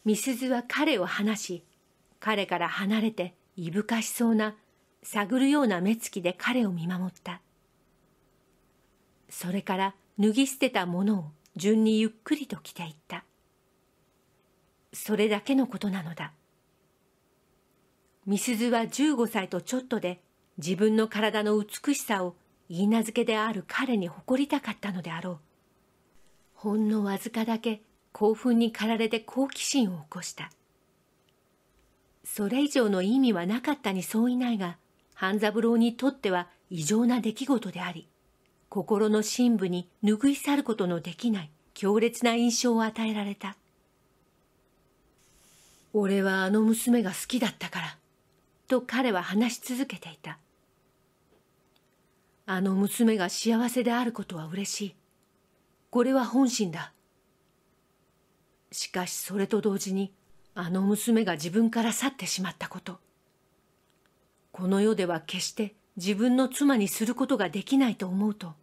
美鈴は彼を離し、彼から離れていぶかしそうな、探るような目つきで彼を見守った。それから脱ぎ捨てたものを順にゆっくりと着ていった。それだけのことなのだ。美鈴は15歳とちょっとで自分の体の美しさを許嫁である彼に誇りたかったのであろう。ほんのわずかだけ興奮に駆られて好奇心を起こした。それ以上の意味はなかったにそういないが、半三郎にとっては異常な出来事であり、心の深部に拭い去ることのできない強烈な印象を与えられた。俺はあの娘が好きだったから、と彼は話し続けていた。あの娘が幸せであることは嬉しい。これは本心だ。しかしそれと同時に、あの娘が自分から去ってしまったこと。この世では決して自分の妻にすることができないと思うと。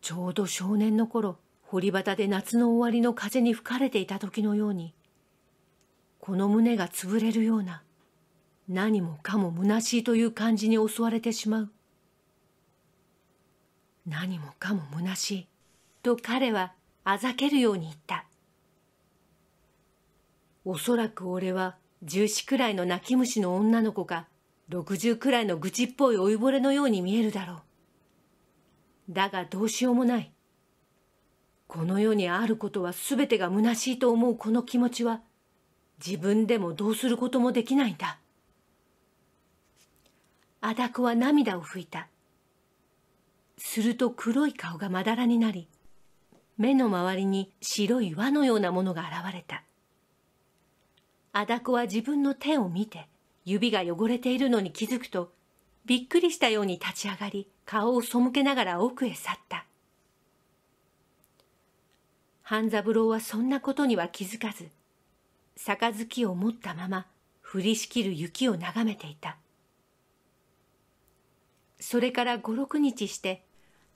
ちょうど少年の頃、堀端で夏の終わりの風に吹かれていた時のように、この胸が潰れるような、何もかも虚しいという感じに襲われてしまう。何もかも虚しい、と彼はあざけるように言った。おそらく俺は十四くらいの泣き虫の女の子か、六十くらいの愚痴っぽい老いぼれのように見えるだろう。だがどうしようもない。この世にあることは全てが虚しいと思うこの気持ちは、自分でもどうすることもできないんだ。アダコは涙を拭いた。すると黒い顔がまだらになり、目の周りに白い輪のようなものが現れた。アダコは自分の手を見て、指が汚れているのに気づくと、びっくりしたように立ち上がり、顔を背けながら奥へ去った。半三郎はそんなことには気づかず、杯を持ったまま、降りしきる雪を眺めていた。それから五六日して、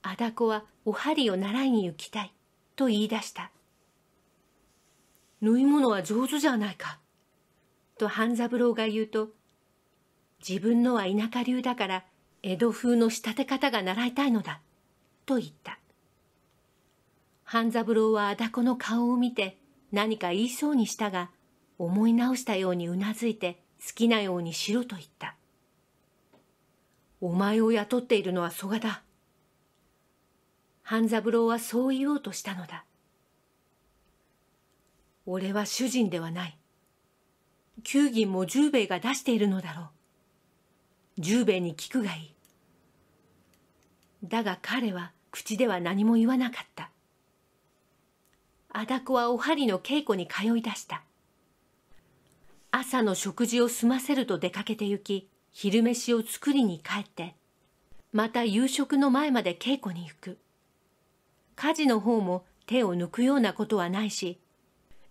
あだこはお針を習いに行きたい、と言い出した。縫い物は上手じゃないか、と半三郎が言うと、自分のは田舎流だから、江戸風の仕立て方が習いたいのだ、と言った。半三郎はあだこの顔を見て何か言いそうにしたが、思い直したようにうなずいて好きなようにしろと言った。お前を雇っているのは曽我だ。半三郎はそう言おうとしたのだ。俺は主人ではない。九銀も十兵衛が出しているのだろう。十兵衛に聞くがいい。だが彼は口では何も言わなかった。あだこはおはりの稽古に通い出した。朝の食事を済ませると出かけて行き、昼飯を作りに帰ってまた夕食の前まで稽古に行く家事の方も手を抜くようなことはないし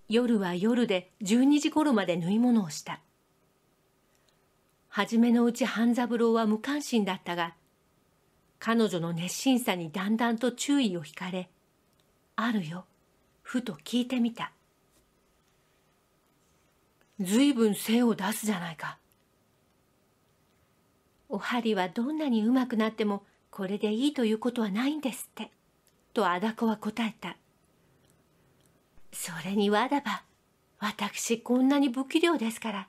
夜は夜で12時頃まで縫い物をした初めのうち半三郎は無関心だったが彼女の熱心さにだんだんと注意を引かれあるよふと聞いてみた随分精を出すじゃないかお針はどんなにうまくなってもこれでいいということはないんですって。とあだこは答えた。それにわだば、私こんなに不器量ですから、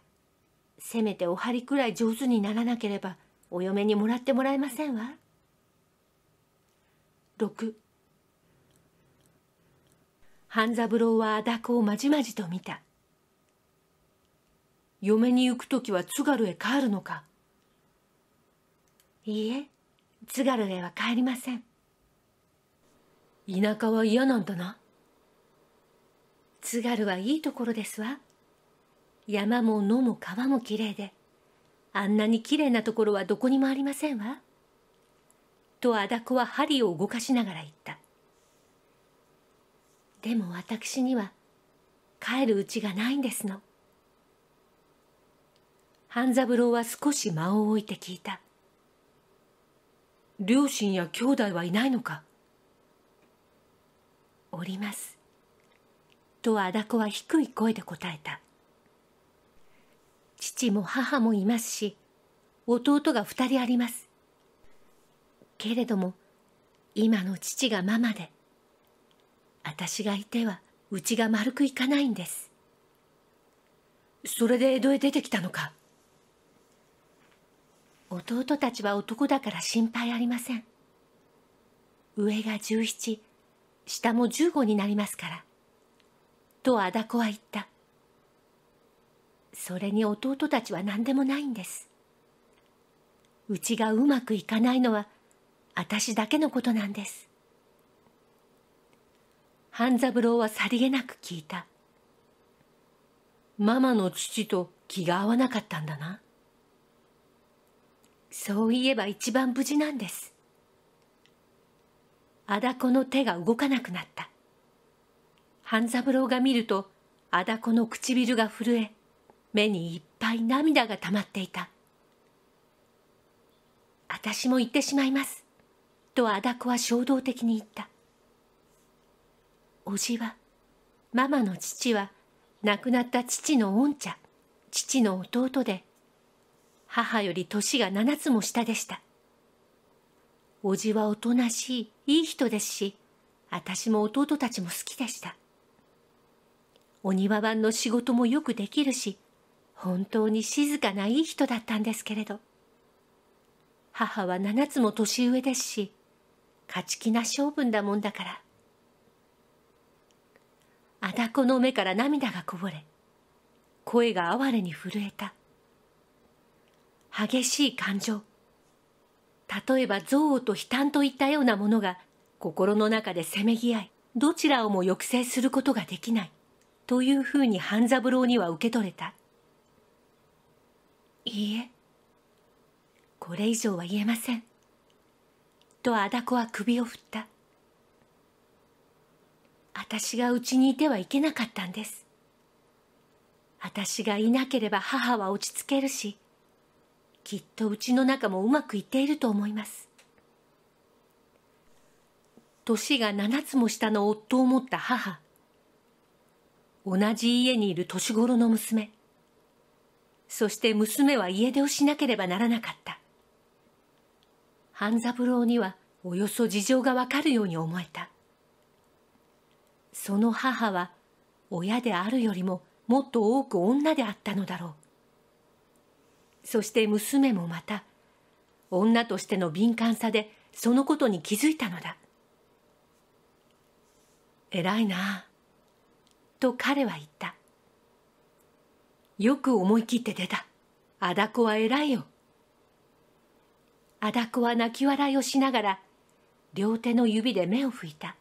せめてお針くらい上手にならなければお嫁にもらってもらえませんわ。6半三郎はあだこをまじまじと見た。嫁に行く時は津軽へ帰るのかいいえ津軽へは帰りません田舎は嫌なんだな津軽はいいところですわ山も野も川もきれいであんなにきれいなところはどこにもありませんわとあだこは針を動かしながら言ったでも私には帰るうちがないんですの半三郎は少し間を置いて聞いた両親や兄弟はいないのかおります。とあだこは低い声で答えた。父も母もいますし、弟が二人あります。けれども、今の父がママで、私がいてはうちが丸くいかないんです。それで江戸へ出てきたのか弟たちは男だから心配ありません上が十七下も十五になりますからとあだこは言ったそれに弟たちは何でもないんですうちがうまくいかないのは私だけのことなんです半三郎はさりげなく聞いたママの父と気が合わなかったんだなそういえば一番無事なんですあだこの手が動かなくなった半三郎が見るとあだこの唇が震え目にいっぱい涙が溜まっていた私も行ってしまいますとあだこは衝動的に言った叔父はママの父は亡くなった父の御茶父の弟で母より年が七つも下でした。おじはおとなしい、いい人ですし、私も弟たちも好きでした。お庭番の仕事もよくできるし、本当に静かないい人だったんですけれど。母は七つも年上ですし、勝ち気な性分だもんだから。あだこの目から涙がこぼれ、声が哀れに震えた。激しい感情例えば憎悪と悲嘆といったようなものが心の中でせめぎ合いどちらをも抑制することができないというふうに半三郎には受け取れたいいえこれ以上は言えませんとあだこは首を振った私がうちにいてはいけなかったんです私がいなければ母は落ち着けるしきっとうちの中もうまくいっていると思います。年が7つも下の夫を持った母。同じ家にいる年頃の娘。そして娘は家出をしなければならなかった。半三郎にはおよそ事情がわかるように思えた。その母は親であるよりももっと多く女であったのだろう。そして娘もまた女としての敏感さでそのことに気づいたのだ偉いなと彼は言ったよく思い切って出たあだこは偉いよあだこは泣き笑いをしながら両手の指で目を拭いた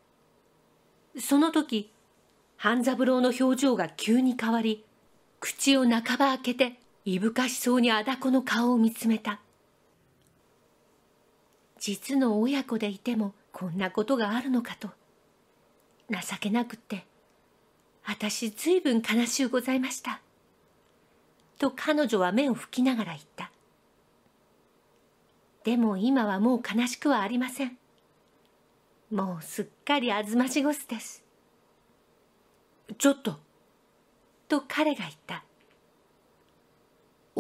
その時半三郎の表情が急に変わり口を半ば開けていぶかしそうにあだこの顔を見つめた実の親子でいてもこんなことがあるのかと情けなくって私ずいぶん悲しゅうございましたと彼女は目を拭きながら言ったでも今はもう悲しくはありませんもうすっかりあずましごすですちょっとと彼が言った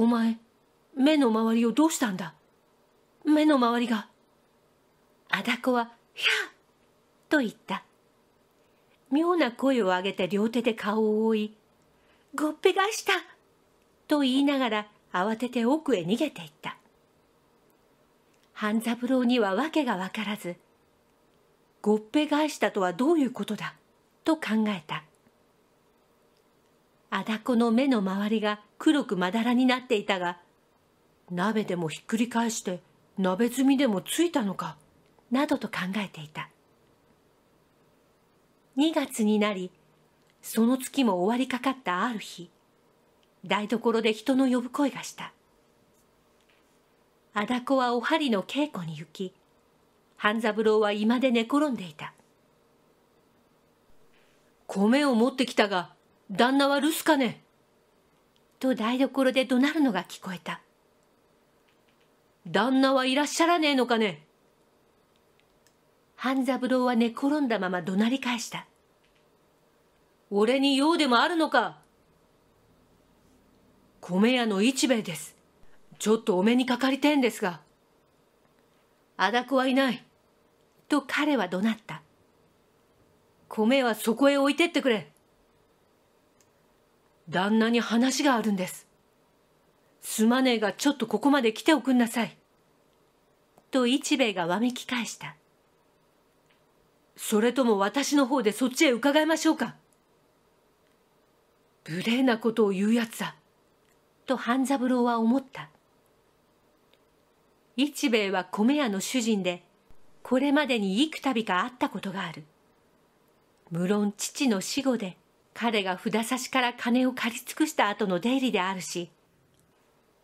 お前、目の周りをどうしたんだ目の周りが。あだこは、ひゃっと言った。妙な声を上げて両手で顔を覆い、ごっぺ返したと言いながら慌てて奥へ逃げていった。半三郎には訳がわからず、ごっぺ返したとはどういうことだと考えた。あだこの目の周りが黒くまだらになっていたが、鍋でもひっくり返して鍋積みでもついたのか、などと考えていた。2月になり、その月も終わりかかったある日、台所で人の呼ぶ声がした。あだこはお針の稽古に行き、半三郎は居間で寝転んでいた。米を持ってきたが、旦那は留守かねと台所で怒鳴るのが聞こえた。旦那はいらっしゃらねえのかね半三郎は寝転んだまま怒鳴り返した。俺に用でもあるのか米屋の一兵衛です。ちょっとお目にかかりてんですが。あだこはいない。と彼は怒鳴った。米はそこへ置いてってくれ。旦那に話があるんですすまねえがちょっとここまで来ておくんなさいと一兵衛がわめき返したそれとも私の方でそっちへ伺いましょうか無礼なことを言うやつだと半三郎は思った一兵衛は米屋の主人でこれまでに幾度か会ったことがある無論父の死後で彼が札差しから金を借り尽くした後の出入りであるし、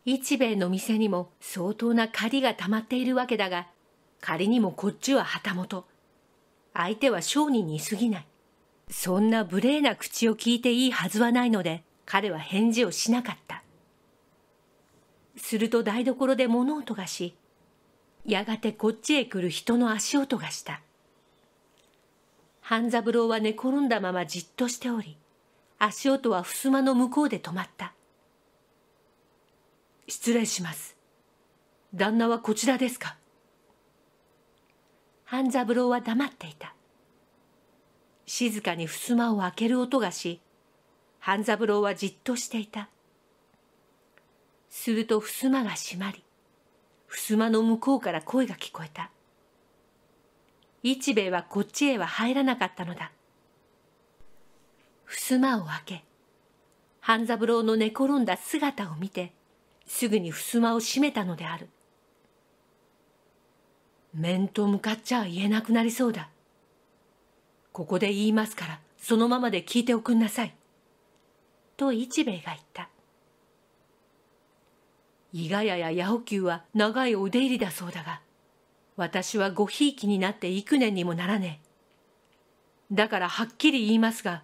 一兵衛の店にも相当な借りが溜まっているわけだが、仮にもこっちは旗本。相手は商人に過ぎない。そんな無礼な口を聞いていいはずはないので、彼は返事をしなかった。すると台所で物音がし、やがてこっちへ来る人の足音がした。半三郎は寝転んだままじっとしており、足音は襖の向こうで止まった失礼します旦那はこちらですか半三郎は黙っていた静かに襖を開ける音がし半三郎はじっとしていたすると襖が閉まり襖の向こうから声が聞こえた一兵衛はこっちへは入らなかったのだ襖を開け半三郎の寝転んだ姿を見てすぐに襖を閉めたのである面と向かっちゃ言えなくなりそうだここで言いますからそのままで聞いておくんなさいと一兵衛が言った伊賀屋や八百久は長いお出入りだそうだが私はごひいきになって幾年にもならねえだからはっきり言いますが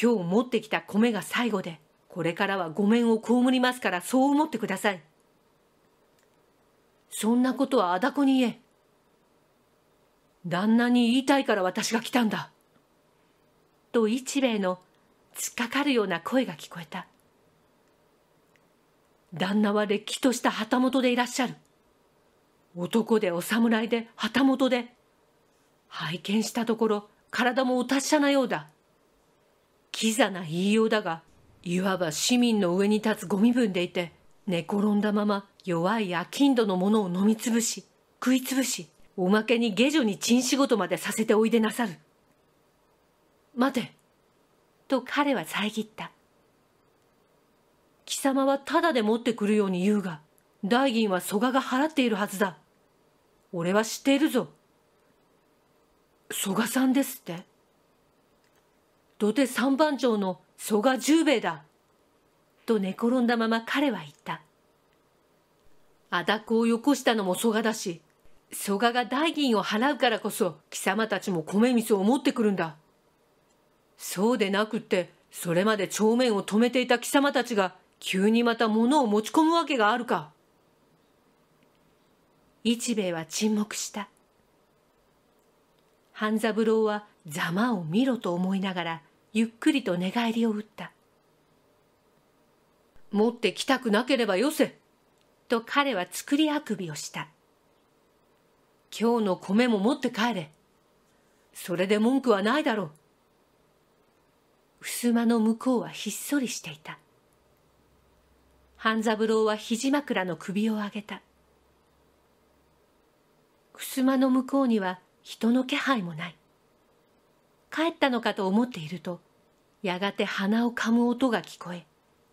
今日持ってきた米が最後でこれからはごめんを被りますからそう思ってくださいそんなことはあだこに言え旦那に言いたいから私が来たんだと一兵衛の突っかかるような声が聞こえた旦那はれっきとした旗本でいらっしゃる男でお侍で旗本で拝見したところ体もお達者なようだキザな言いようだが、いわば市民の上に立つゴミ分でいて、寝転んだまま弱いアキンのものを飲み潰し、食いつぶし、おまけに下女に陳仕事までさせておいでなさる。待て、と彼は遮った。貴様はただで持ってくるように言うが、代銀は蘇我が払っているはずだ。俺は知っているぞ。蘇我さんですって土手三番町の蘇我十兵衛だ。と寝転んだまま彼は言った。あだこをよこしたのも蘇我だし、蘇我が代金を払うからこそ貴様たちも米水を持ってくるんだ。そうでなくって、それまで帳面を止めていた貴様たちが急にまた物を持ち込むわけがあるか。一兵衛は沈黙した。半三郎はざまを見ろと思いながらゆっくりと寝返りを打った。持ってきたくなければよせと彼は作りあくびをした。今日の米も持って帰れ。それで文句はないだろう。襖の向こうはひっそりしていた。半三郎は肘枕の首を上げた。襖の向こうには人の気配もない。帰ったのかと思っているとやがて鼻をかむ音が聞こえ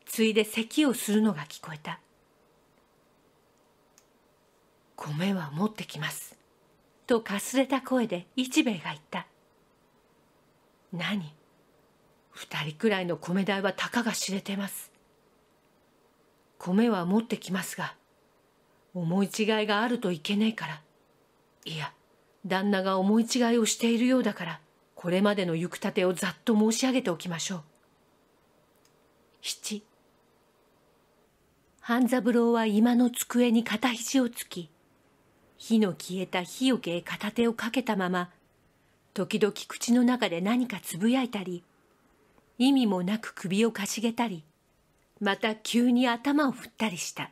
ついで咳をするのが聞こえた「米は持ってきます」とかすれた声で一兵衛が言った「何二人くらいの米代はたかが知れてます」「米は持ってきますが思い違いがあるといけねえからいや旦那が思い違いをしているようだからこれまでの行くたてをざっと申し上げておきましょう。七半三郎は居間の机に片肘をつき、火の消えた火よけへ片手をかけたまま、時々口の中で何かつぶやいたり、意味もなく首をかしげたり、また急に頭を振ったりした。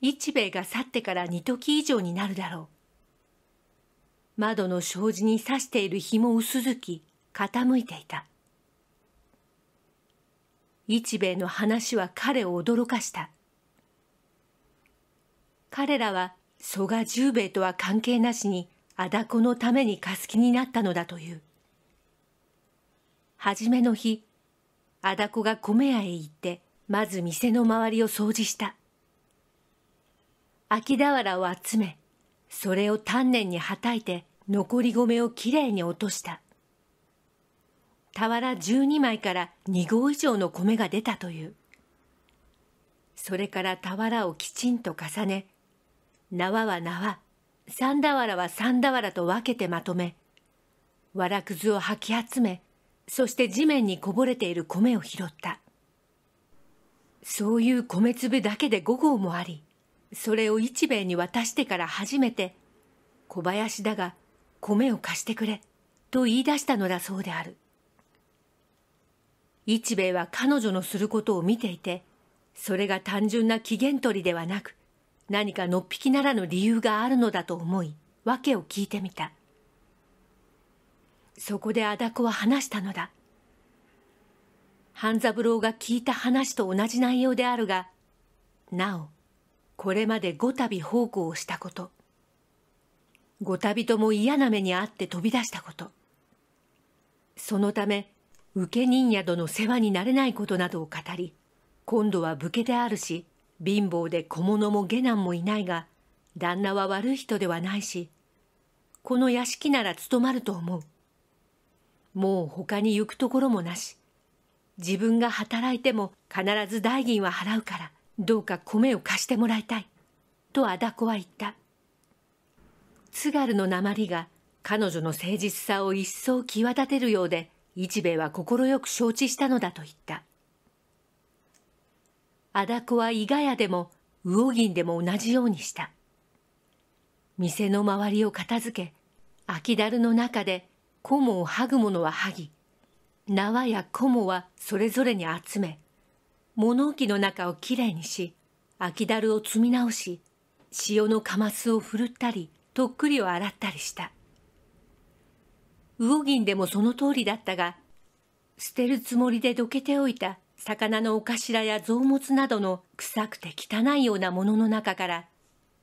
一兵衛が去ってから二時以上になるだろう。窓の障子に刺している紐を薄づき傾いていた一兵衛の話は彼を驚かした彼らは蘇我十兵衛とは関係なしにあだこのために貸す気になったのだという初めの日あだ子が米屋へ行ってまず店の周りを掃除した秋俵を集めそれを丹念にはたいて残り米をきれいに落とした。俵12枚から2合以上の米が出たという。それから俵をきちんと重ね、縄は縄、三俵は三俵と分けてまとめ、わらくずを吐き集め、そして地面にこぼれている米を拾った。そういう米粒だけで5合もあり、それを一兵衛に渡してから初めて、小林だが米を貸してくれ、と言い出したのだそうである。一兵衛は彼女のすることを見ていて、それが単純な機嫌取りではなく、何かのっぴきならぬ理由があるのだと思い、訳を聞いてみた。そこで安ダコは話したのだ。半三郎が聞いた話と同じ内容であるが、なお、これまで五度奉公をしたこと五度とも嫌な目に遭って飛び出したことそのため受け人宿の世話になれないことなどを語り今度は武家であるし貧乏で小物も下男もいないが旦那は悪い人ではないしこの屋敷なら務まると思うもう他に行くところもなし自分が働いても必ず代金は払うからどうか米を貸してもらいたい。とあだこは言った。津軽の鉛が彼女の誠実さを一層際立てるようで、一兵衛は快く承知したのだと言った。あだこは伊賀屋でも魚銀でも同じようにした。店の周りを片付け、秋だるの中で、コモを剥ぐ者は剥ぎ、縄やコモはそれぞれに集め、物置の中をきれいにし、秋だるを積み直し、塩のかますをふるったり、とっくりを洗ったりした。魚銀でもその通りだったが、捨てるつもりでどけておいた魚のお頭や臓物などの臭くて汚いようなものの中から、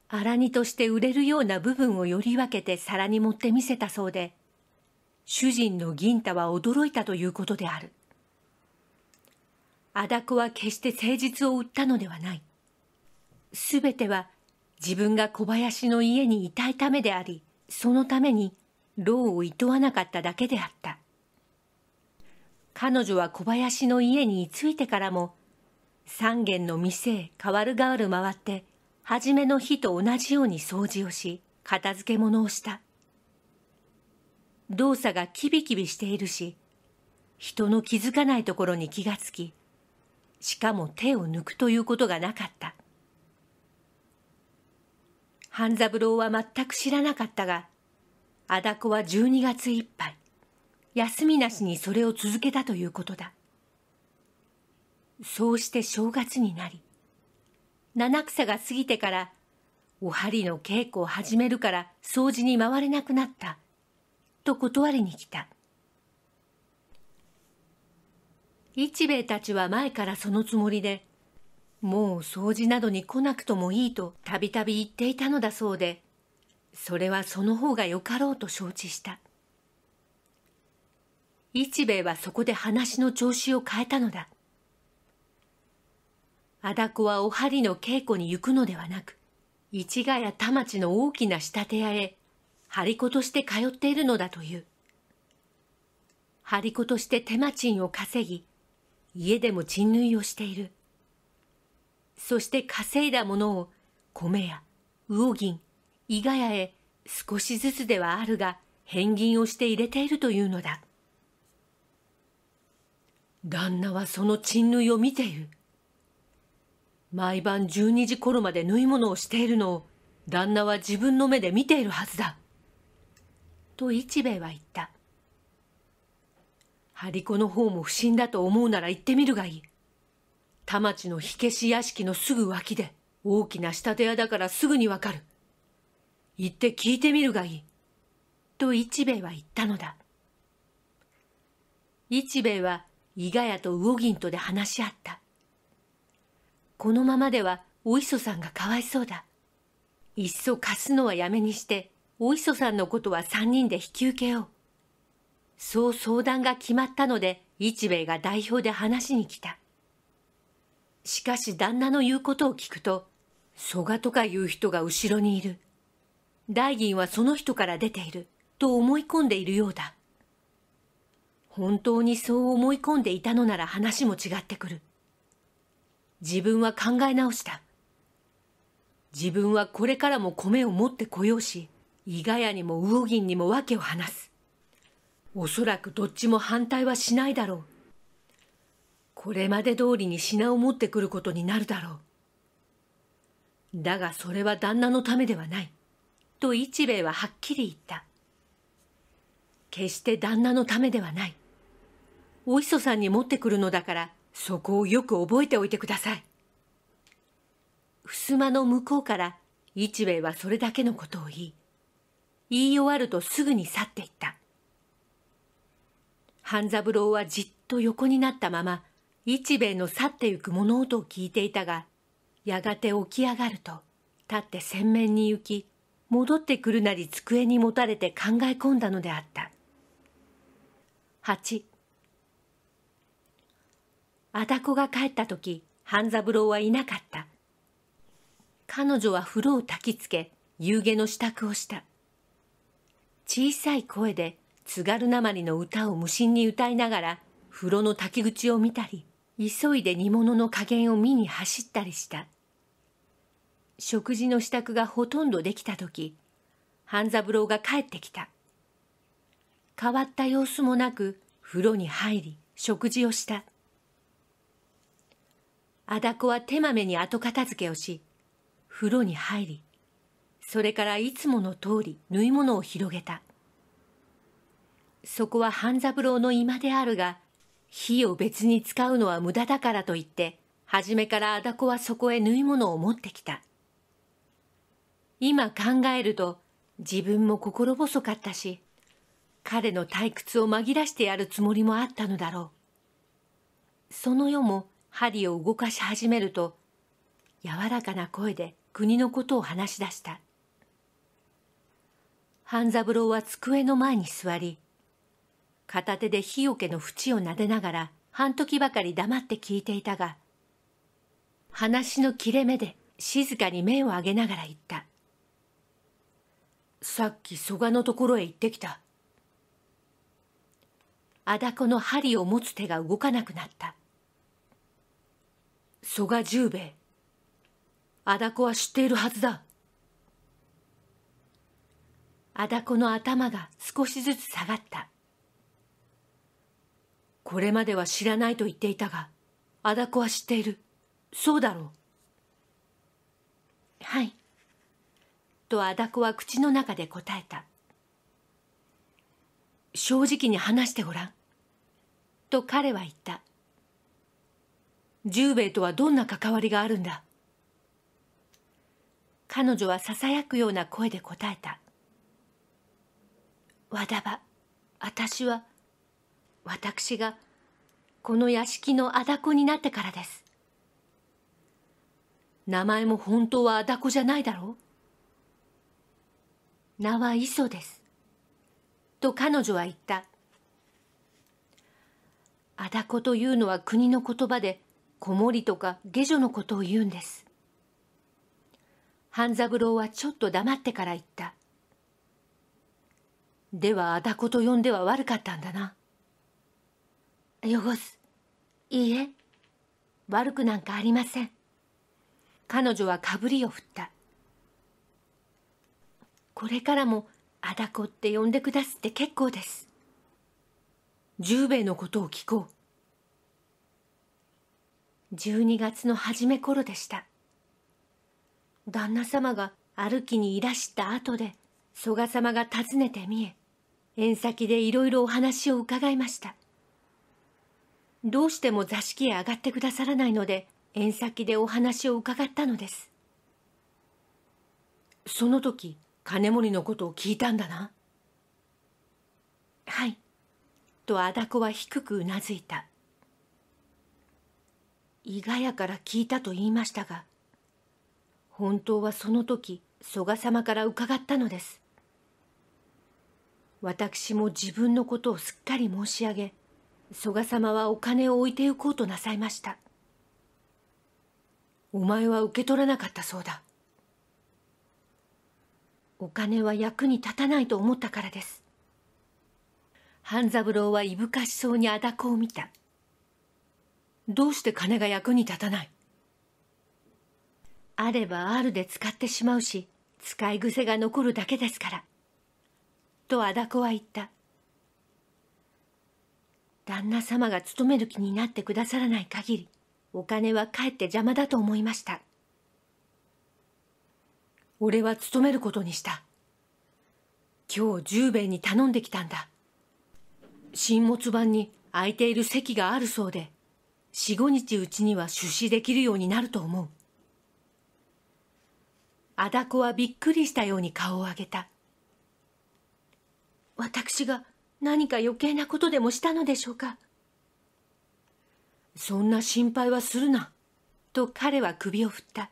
荒煮として売れるような部分をより分けて皿に盛ってみせたそうで、主人の銀太は驚いたということである。アダコは決して誠実を売ったのではない。すべては自分が小林の家にいたいためであり、そのために牢を厭わなかっただけであった。彼女は小林の家に居ついてからも、三軒の店へ変わる変わる回って、初めの日と同じように掃除をし、片付け物をした。動作がキビキビしているし、人の気づかないところに気がつき、しかも手を抜くということがなかった。半三郎は全く知らなかったが、アダコは12月いっぱい、休みなしにそれを続けたということだ。そうして正月になり、七草が過ぎてから、お針の稽古を始めるから掃除に回れなくなった、と断りに来た。一兵衛たちは前からそのつもりで、もう掃除などに来なくともいいとたびたび言っていたのだそうで、それはその方がよかろうと承知した。一兵衛はそこで話の調子を変えたのだ。だ子はお針の稽古に行くのではなく、市ヶ谷田町の大きな仕立て屋へ、張り子として通っているのだという。張り子として手間賃を稼ぎ、家でも賃縫いをしている。そして稼いだものを米や魚銀、伊賀屋へ少しずつではあるが返銀をして入れているというのだ。旦那はその賃縫いを見ている。毎晩12時頃まで縫い物をしているのを旦那は自分の目で見ているはずだ。と一兵衛は言った。張り子の方も不審だと思うなら行ってみるがいい。田町の火消し屋敷のすぐ脇で、大きな仕立て屋だからすぐにわかる。行って聞いてみるがいい。と一兵衛は言ったのだ。一兵衛は伊賀屋と魚銀とで話し合った。このままではお磯さんがかわいそうだ。いっそ貸すのはやめにして、お磯さんのことは三人で引き受けよう。そう相談が決まったので、一米が代表で話しに来た。しかし旦那の言うことを聞くと、蘇我とかいう人が後ろにいる。大銀はその人から出ている、と思い込んでいるようだ。本当にそう思い込んでいたのなら話も違ってくる。自分は考え直した。自分はこれからも米を持ってこようし、伊賀屋にも魚銀にも訳を話す。おそらくどっちも反対はしないだろう。これまで通りに品を持ってくることになるだろう。だがそれは旦那のためではない。と一兵衛ははっきり言った。決して旦那のためではない。お磯さんに持ってくるのだから、そこをよく覚えておいてください。襖の向こうから一兵衛はそれだけのことを言い、言い終わるとすぐに去っていった。半三郎はじっと横になったまま一兵衛の去ってゆく物音を聞いていたがやがて起き上がると立って洗面に行き戻ってくるなり机にもたれて考え込んだのであった8あだこが帰った時半三郎はいなかった彼女は風呂をたきつけ夕げの支度をした小さい声で津軽なまりの歌を無心に歌いながら風呂の滝口を見たり急いで煮物の加減を見に走ったりした食事の支度がほとんどできた時半三郎が帰ってきた変わった様子もなく風呂に入り食事をしたあだこは手まめに後片付けをし風呂に入りそれからいつもの通り縫い物を広げたそこは半三郎の居間であるが、火を別に使うのは無駄だからと言って、初めからあだこはそこへ縫い物を持ってきた。今考えると、自分も心細かったし、彼の退屈を紛らしてやるつもりもあったのだろう。その夜も針を動かし始めると、柔らかな声で国のことを話し出した。半三郎は机の前に座り、片手で火よけの縁を撫でながら半時ばかり黙って聞いていたが、話の切れ目で静かに目を上げながら言った。さっき蘇我のところへ行ってきた。あだこの針を持つ手が動かなくなった。蘇我十兵衛。あだこは知っているはずだ。あだこの頭が少しずつ下がった。これまでは知らないと言っていたが、あだこは知っている。そうだろう。はい。とあだこは口の中で答えた。正直に話してごらん。と彼は言った。十兵衛とはどんな関わりがあるんだ彼女はささやくような声で答えた。わだば、あたしは私がこの屋敷のあだこになってからです。名前も本当はあだこじゃないだろう名は磯です。と彼女は言った。あだこというのは国の言葉で、子守とか下女のことを言うんです。半三郎はちょっと黙ってから言った。ではあだこと呼んでは悪かったんだな。汚すいいえ悪くなんかありません彼女はかぶりを振ったこれからもあだこって呼んでくだすって結構です十兵衛のことを聞こう12月の初め頃でした旦那様が歩きにいらした後で曽我様が訪ねてみえ縁先でいろいろお話を伺いましたどうしても座敷へ上がってくださらないので縁先でお話を伺ったのですその時金森のことを聞いたんだなはいとあだこは低くうなずいた伊賀屋から聞いたと言いましたが本当はその時曽我様から伺ったのです私も自分のことをすっかり申し上げ曽我様はお金を置いてゆこうとなさいましたお前は受け取らなかったそうだお金は役に立たないと思ったからです半三郎はいぶかしそうにあだこを見たどうして金が役に立たないあればあるで使ってしまうし使い癖が残るだけですからとあだこは言った旦那様が勤める気になってくださらない限りお金はかえって邪魔だと思いました俺は勤めることにした今日十兵衛に頼んできたんだ新物版に空いている席があるそうで四五日うちには出資できるようになると思うあだこはびっくりしたように顔を上げた私が何か余計なことでもしたのでしょうかそんな心配はするなと彼は首を振った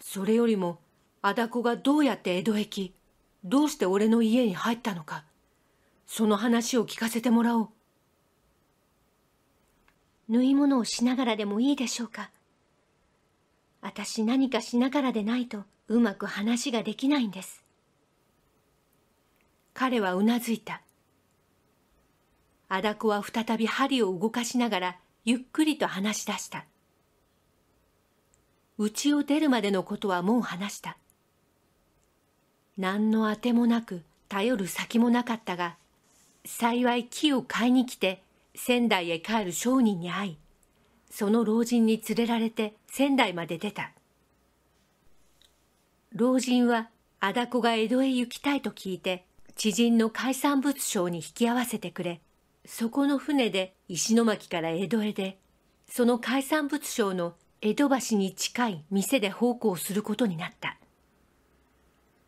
それよりもあだこがどうやって江戸へ来どうして俺の家に入ったのかその話を聞かせてもらおう縫い物をしながらでもいいでしょうか私何かしながらでないとうまく話ができないんです彼はうなずいたアダは再び針を動かしながらゆっくりと話し出した家を出るまでのことはもう話した何のあてもなく頼る先もなかったが幸い木を買いに来て仙台へ帰る商人に会いその老人に連れられて仙台まで出た老人はアダコが江戸へ行きたいと聞いて知人の海産物商に引き合わせてくれ、そこの船で石巻から江戸へで、その海産物商の江戸橋に近い店で奉公することになった。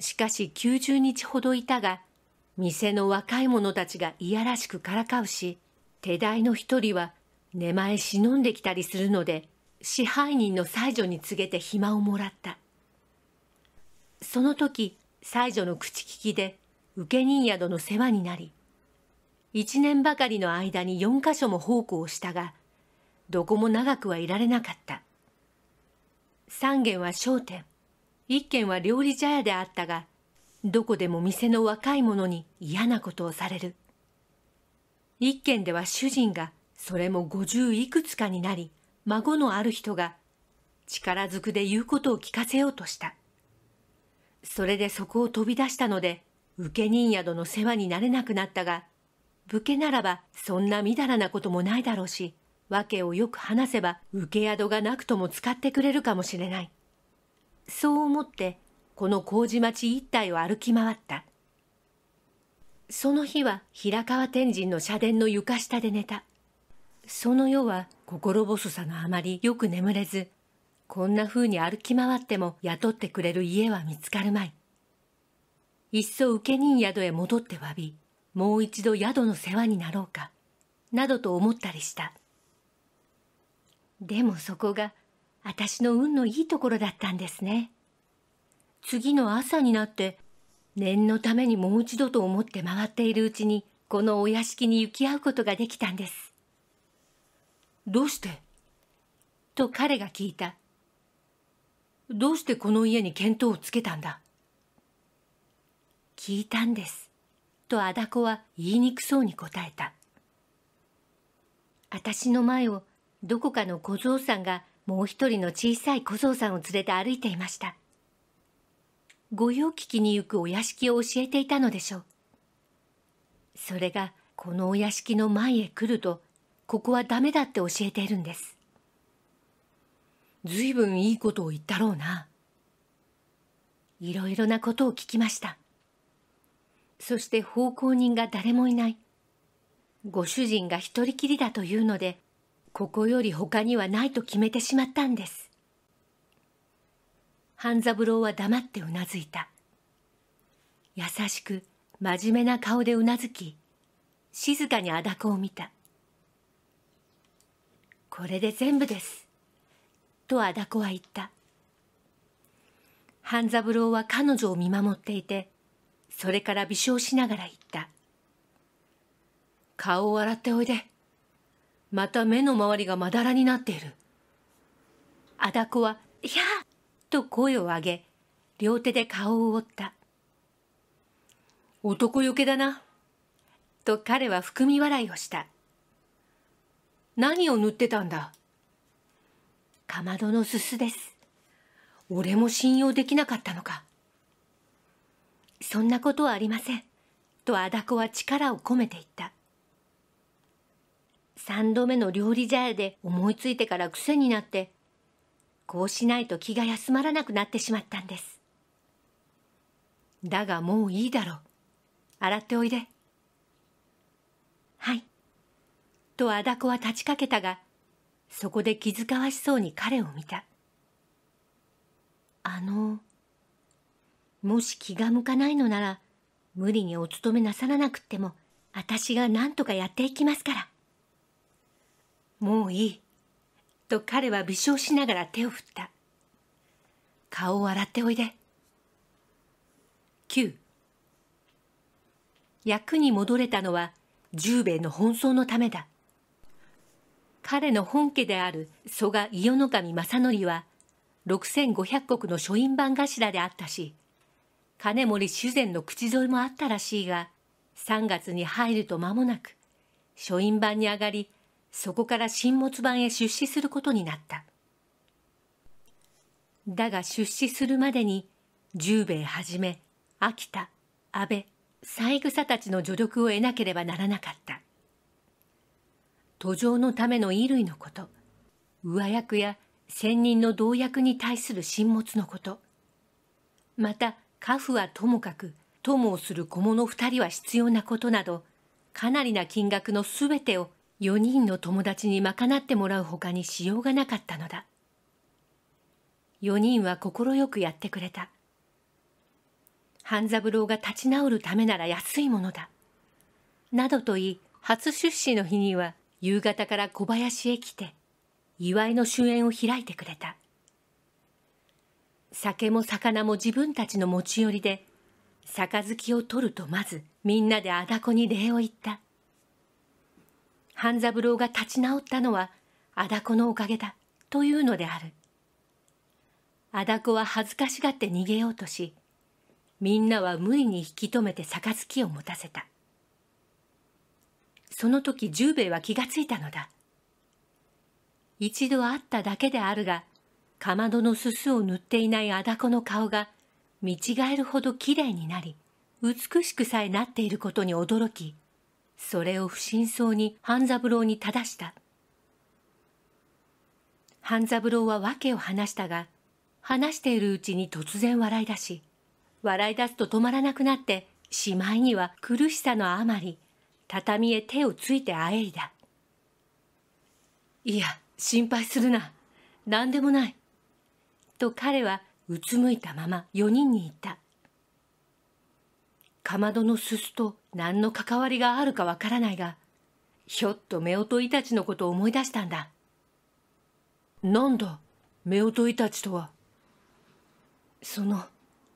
しかし90日ほどいたが、店の若い者たちがいやらしくからかうし、手代の一人は寝前忍んできたりするので、支配人の妻女に告げて暇をもらった。その時、妻女の口利きで請人宿の世話になり、一年ばかりの間に四箇所も奉公したが、どこも長くはいられなかった。三軒は商店、一軒は料理茶屋であったが、どこでも店の若い者に嫌なことをされる。一軒では主人が、それも五十いくつかになり、孫のある人が、力ずくで言うことを聞かせようとした。それでそこを飛び出したので、受け人宿の世話になれなくなったが、武家ならばそんなみだらなこともないだろうし、訳をよく話せば受け宿がなくとも使ってくれるかもしれない。そう思って、この麹町一帯を歩き回った。その日は平川天神の社殿の床下で寝た。その夜は心細さのあまりよく眠れず、こんな風に歩き回っても雇ってくれる家は見つかるまい。いっそ受け人宿へ戻って詫びもう一度宿の世話になろうかなどと思ったりしたでもそこが私の運のいいところだったんですね次の朝になって念のためにもう一度と思って回っているうちにこのお屋敷に行き合うことができたんですどうしてと彼が聞いたどうしてこの家に見当をつけたんだ聞いたんです。とあだこは言いにくそうに答えた。私の前をどこかの小僧さんがもう一人の小さい小僧さんを連れて歩いていました。御用聞きに行くお屋敷を教えていたのでしょう。それがこのお屋敷の前へ来ると、ここはダメだって教えているんです。ずいぶんいいことを言ったろうな。いろいろなことを聞きました。そして奉公人が誰もいない。ご主人が一人きりだというので、ここより他にはないと決めてしまったんです。半三郎は黙ってうなずいた。優しく、真面目な顔でうなずき、静かにあだこを見た。これで全部です。とあだこは言った。半三郎は彼女を見守っていて、それから微笑しながら言った。顔を洗っておいで。また目の周りがまだらになっている。あだこは、いやと声を上げ、両手で顔を覆った。男よけだな。と彼は含み笑いをした。何を塗ってたんだかまどのすすです。俺も信用できなかったのか。そんなことはありません。とあだこは力を込めて言った。三度目の料理茶屋で思いついてから癖になって、こうしないと気が休まらなくなってしまったんです。だがもういいだろう。洗っておいで。はい。とあだこは立ちかけたが、そこで気遣わしそうに彼を見た。あの、もし気が向かないのなら無理にお勤めなさらなくっても私が何とかやっていきますからもういいと彼は微笑しながら手を振った顔を洗っておいで九。役に戻れたのは十兵衛の奔走のためだ彼の本家である蘇我伊予守正則は6500石の書院番頭であったし金森修善の口添えもあったらしいが、3月に入ると間もなく、書院版に上がり、そこから新物版へ出資することになった。だが出資するまでに、十兵衛はじめ、秋田、安倍、三枝たちの助力を得なければならなかった。途上のための衣類のこと、上役や仙人の同役に対する進物のこと、また家父はともかく、友をする小物2人は必要なことなど、かなりな金額のすべてを4人の友達に賄ってもらうほかにしようがなかったのだ。4人は快くやってくれた。半三郎が立ち直るためなら安いものだ。などと言い、初出資の日には夕方から小林へ来て、祝いの終演を開いてくれた。酒も魚も自分たちの持ち寄りで、杯を取るとまず、みんなであだこに礼を言った。半三郎が立ち直ったのは、あだこのおかげだ、というのである。あだこは恥ずかしがって逃げようとし、みんなは無理に引き止めて杯を持たせた。その時十兵衛は気がついたのだ。一度会っただけであるが、かまどのすすを塗っていないあだこの顔が見違えるほどきれいになり美しくさえなっていることに驚きそれを不審そうに半三郎に正した半三郎は訳を話したが話しているうちに突然笑い出し笑い出すと止まらなくなってしまいには苦しさのあまり畳へ手をついてあえいだいや心配するな何でもないと彼はうつむいたまま4人にいた。かまどのすすと何の関わりがあるかわからないが、ひょっと夫婦イタチのことを思い出したんだ。なんだ、夫婦イタチとは。その、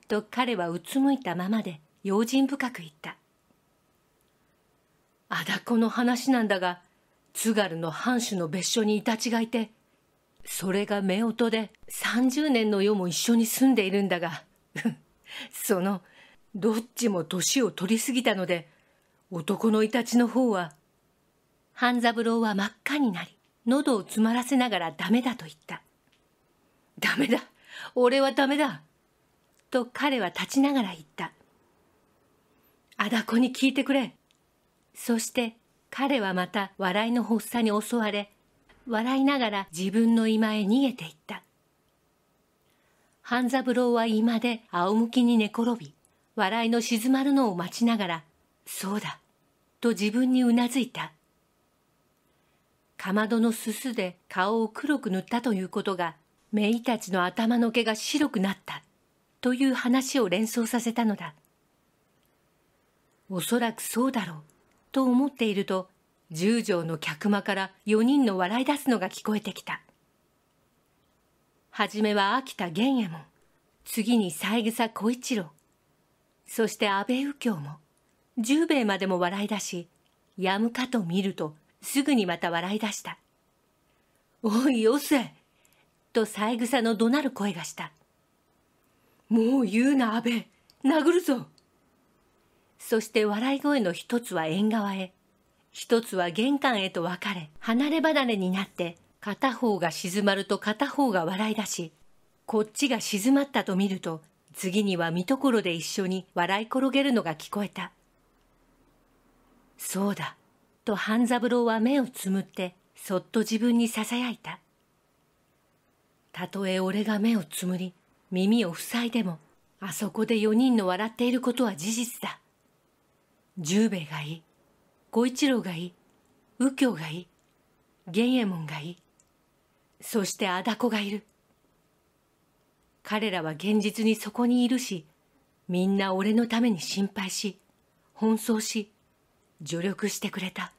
と彼はうつむいたままで用心深く言った。あだこの話なんだが、津軽の藩主の別所にイタチがいて、それが夫婦で30年の世も一緒に住んでいるんだが そのどっちも年を取りすぎたので男のいたちの方は半三郎は真っ赤になり喉を詰まらせながらダメだと言ったダメだ俺はダメだと彼は立ちながら言ったあだこに聞いてくれそして彼はまた笑いの発作に襲われ笑いながら自分の居間へ逃げていった半三郎は居間で仰向きに寝転び笑いの静まるのを待ちながら「そうだ」と自分にうなずいたかまどのすすで顔を黒く塗ったということがめいたちの頭の毛が白くなったという話を連想させたのだおそらくそうだろうと思っていると十条の客間から4人の笑い出すのが聞こえてきた。はじめは秋田源右衛門、次に三枝小一郎、そして安倍右京も、十兵衛までも笑い出し、やむかと見ると、すぐにまた笑い出した。おい、よせと三枝の怒鳴る声がした。もう言うな、安倍殴るぞそして笑い声の一つは縁側へ、一つは玄関へと分かれ、離れ離れになって、片方が静まると片方が笑い出し、こっちが静まったと見ると、次には見所で一緒に笑い転げるのが聞こえた。そうだ、と半三郎は目をつむって、そっと自分に囁いた。たとえ俺が目をつむり、耳を塞いでも、あそこで四人の笑っていることは事実だ。十兵衛がいい。小一郎がいい右京がいい源右衛門がいいそしてあだ子がいる彼らは現実にそこにいるしみんな俺のために心配し奔走し助力してくれた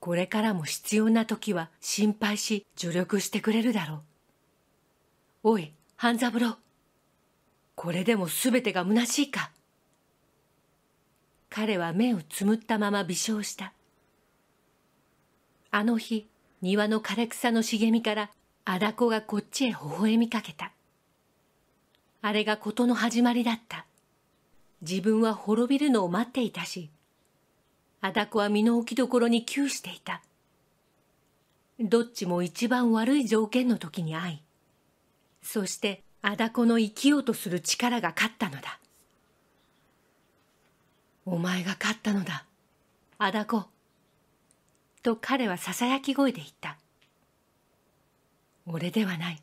これからも必要な時は心配し助力してくれるだろうおい半三郎これでも全てが虚しいか彼は目をつむったまま微笑したあの日庭の枯れ草の茂みからあだこがこっちへ微笑みかけたあれが事の始まりだった自分は滅びるのを待っていたしあだこは身の置きどころに窮していたどっちも一番悪い条件の時に会いそしてあだこの生きようとする力が勝ったのだお前が勝ったのだアダこ。と彼はささやき声で言った俺ではない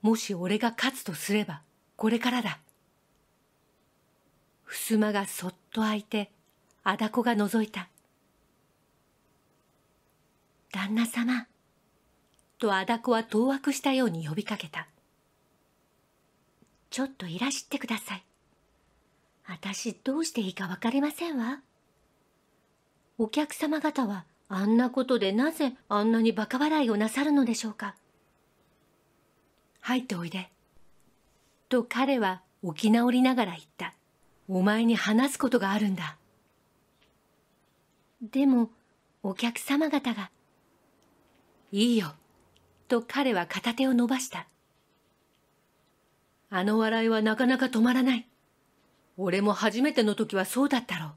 もし俺が勝つとすればこれからだ襖がそっと開いてアダコが覗いた旦那様とアダコは当惑したように呼びかけたちょっといらしてください私どうしていいか分かりませんわ。お客様方はあんなことでなぜあんなにバカ笑いをなさるのでしょうか。入っておいで。と彼は起き直りながら言った。お前に話すことがあるんだ。でも、お客様方が。いいよ。と彼は片手を伸ばした。あの笑いはなかなか止まらない。俺も初めての時はそうだったろう。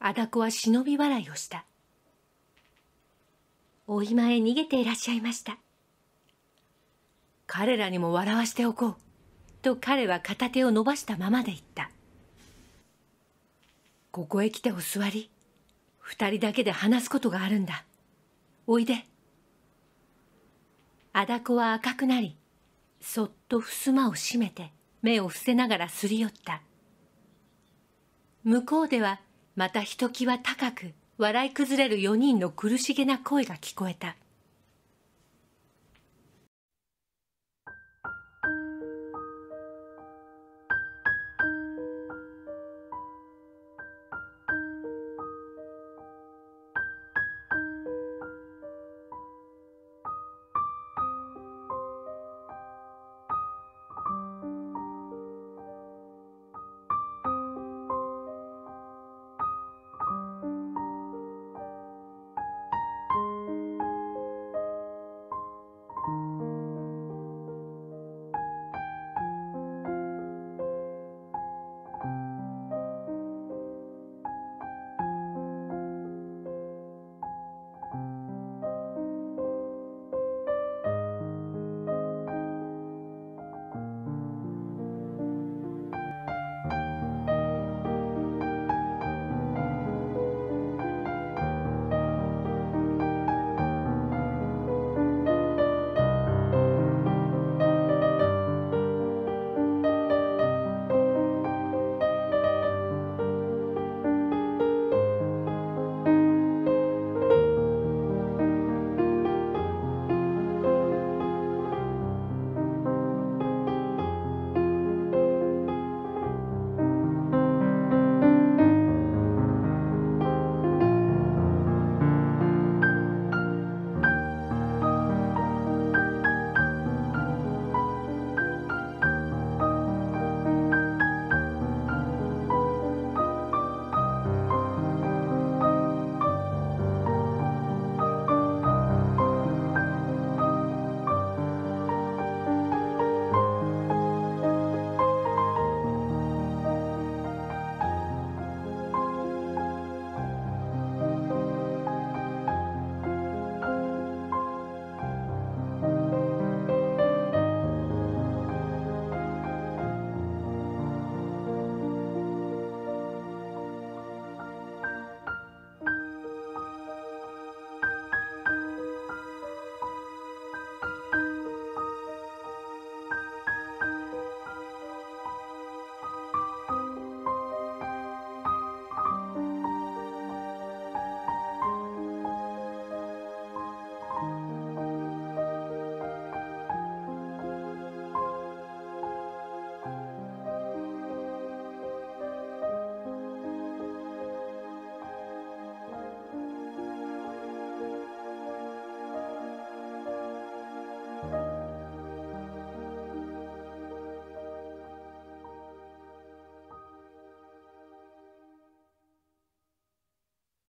あだこは忍び笑いをした。お居間へ逃げていらっしゃいました。彼らにも笑わしておこう。と彼は片手を伸ばしたままで言った。ここへ来てお座り。二人だけで話すことがあるんだ。おいで。あだこは赤くなり、そっと襖を閉めて、目を伏せながらすり寄った。向こうではまたひときわ高く笑い崩れる4人の苦しげな声が聞こえた。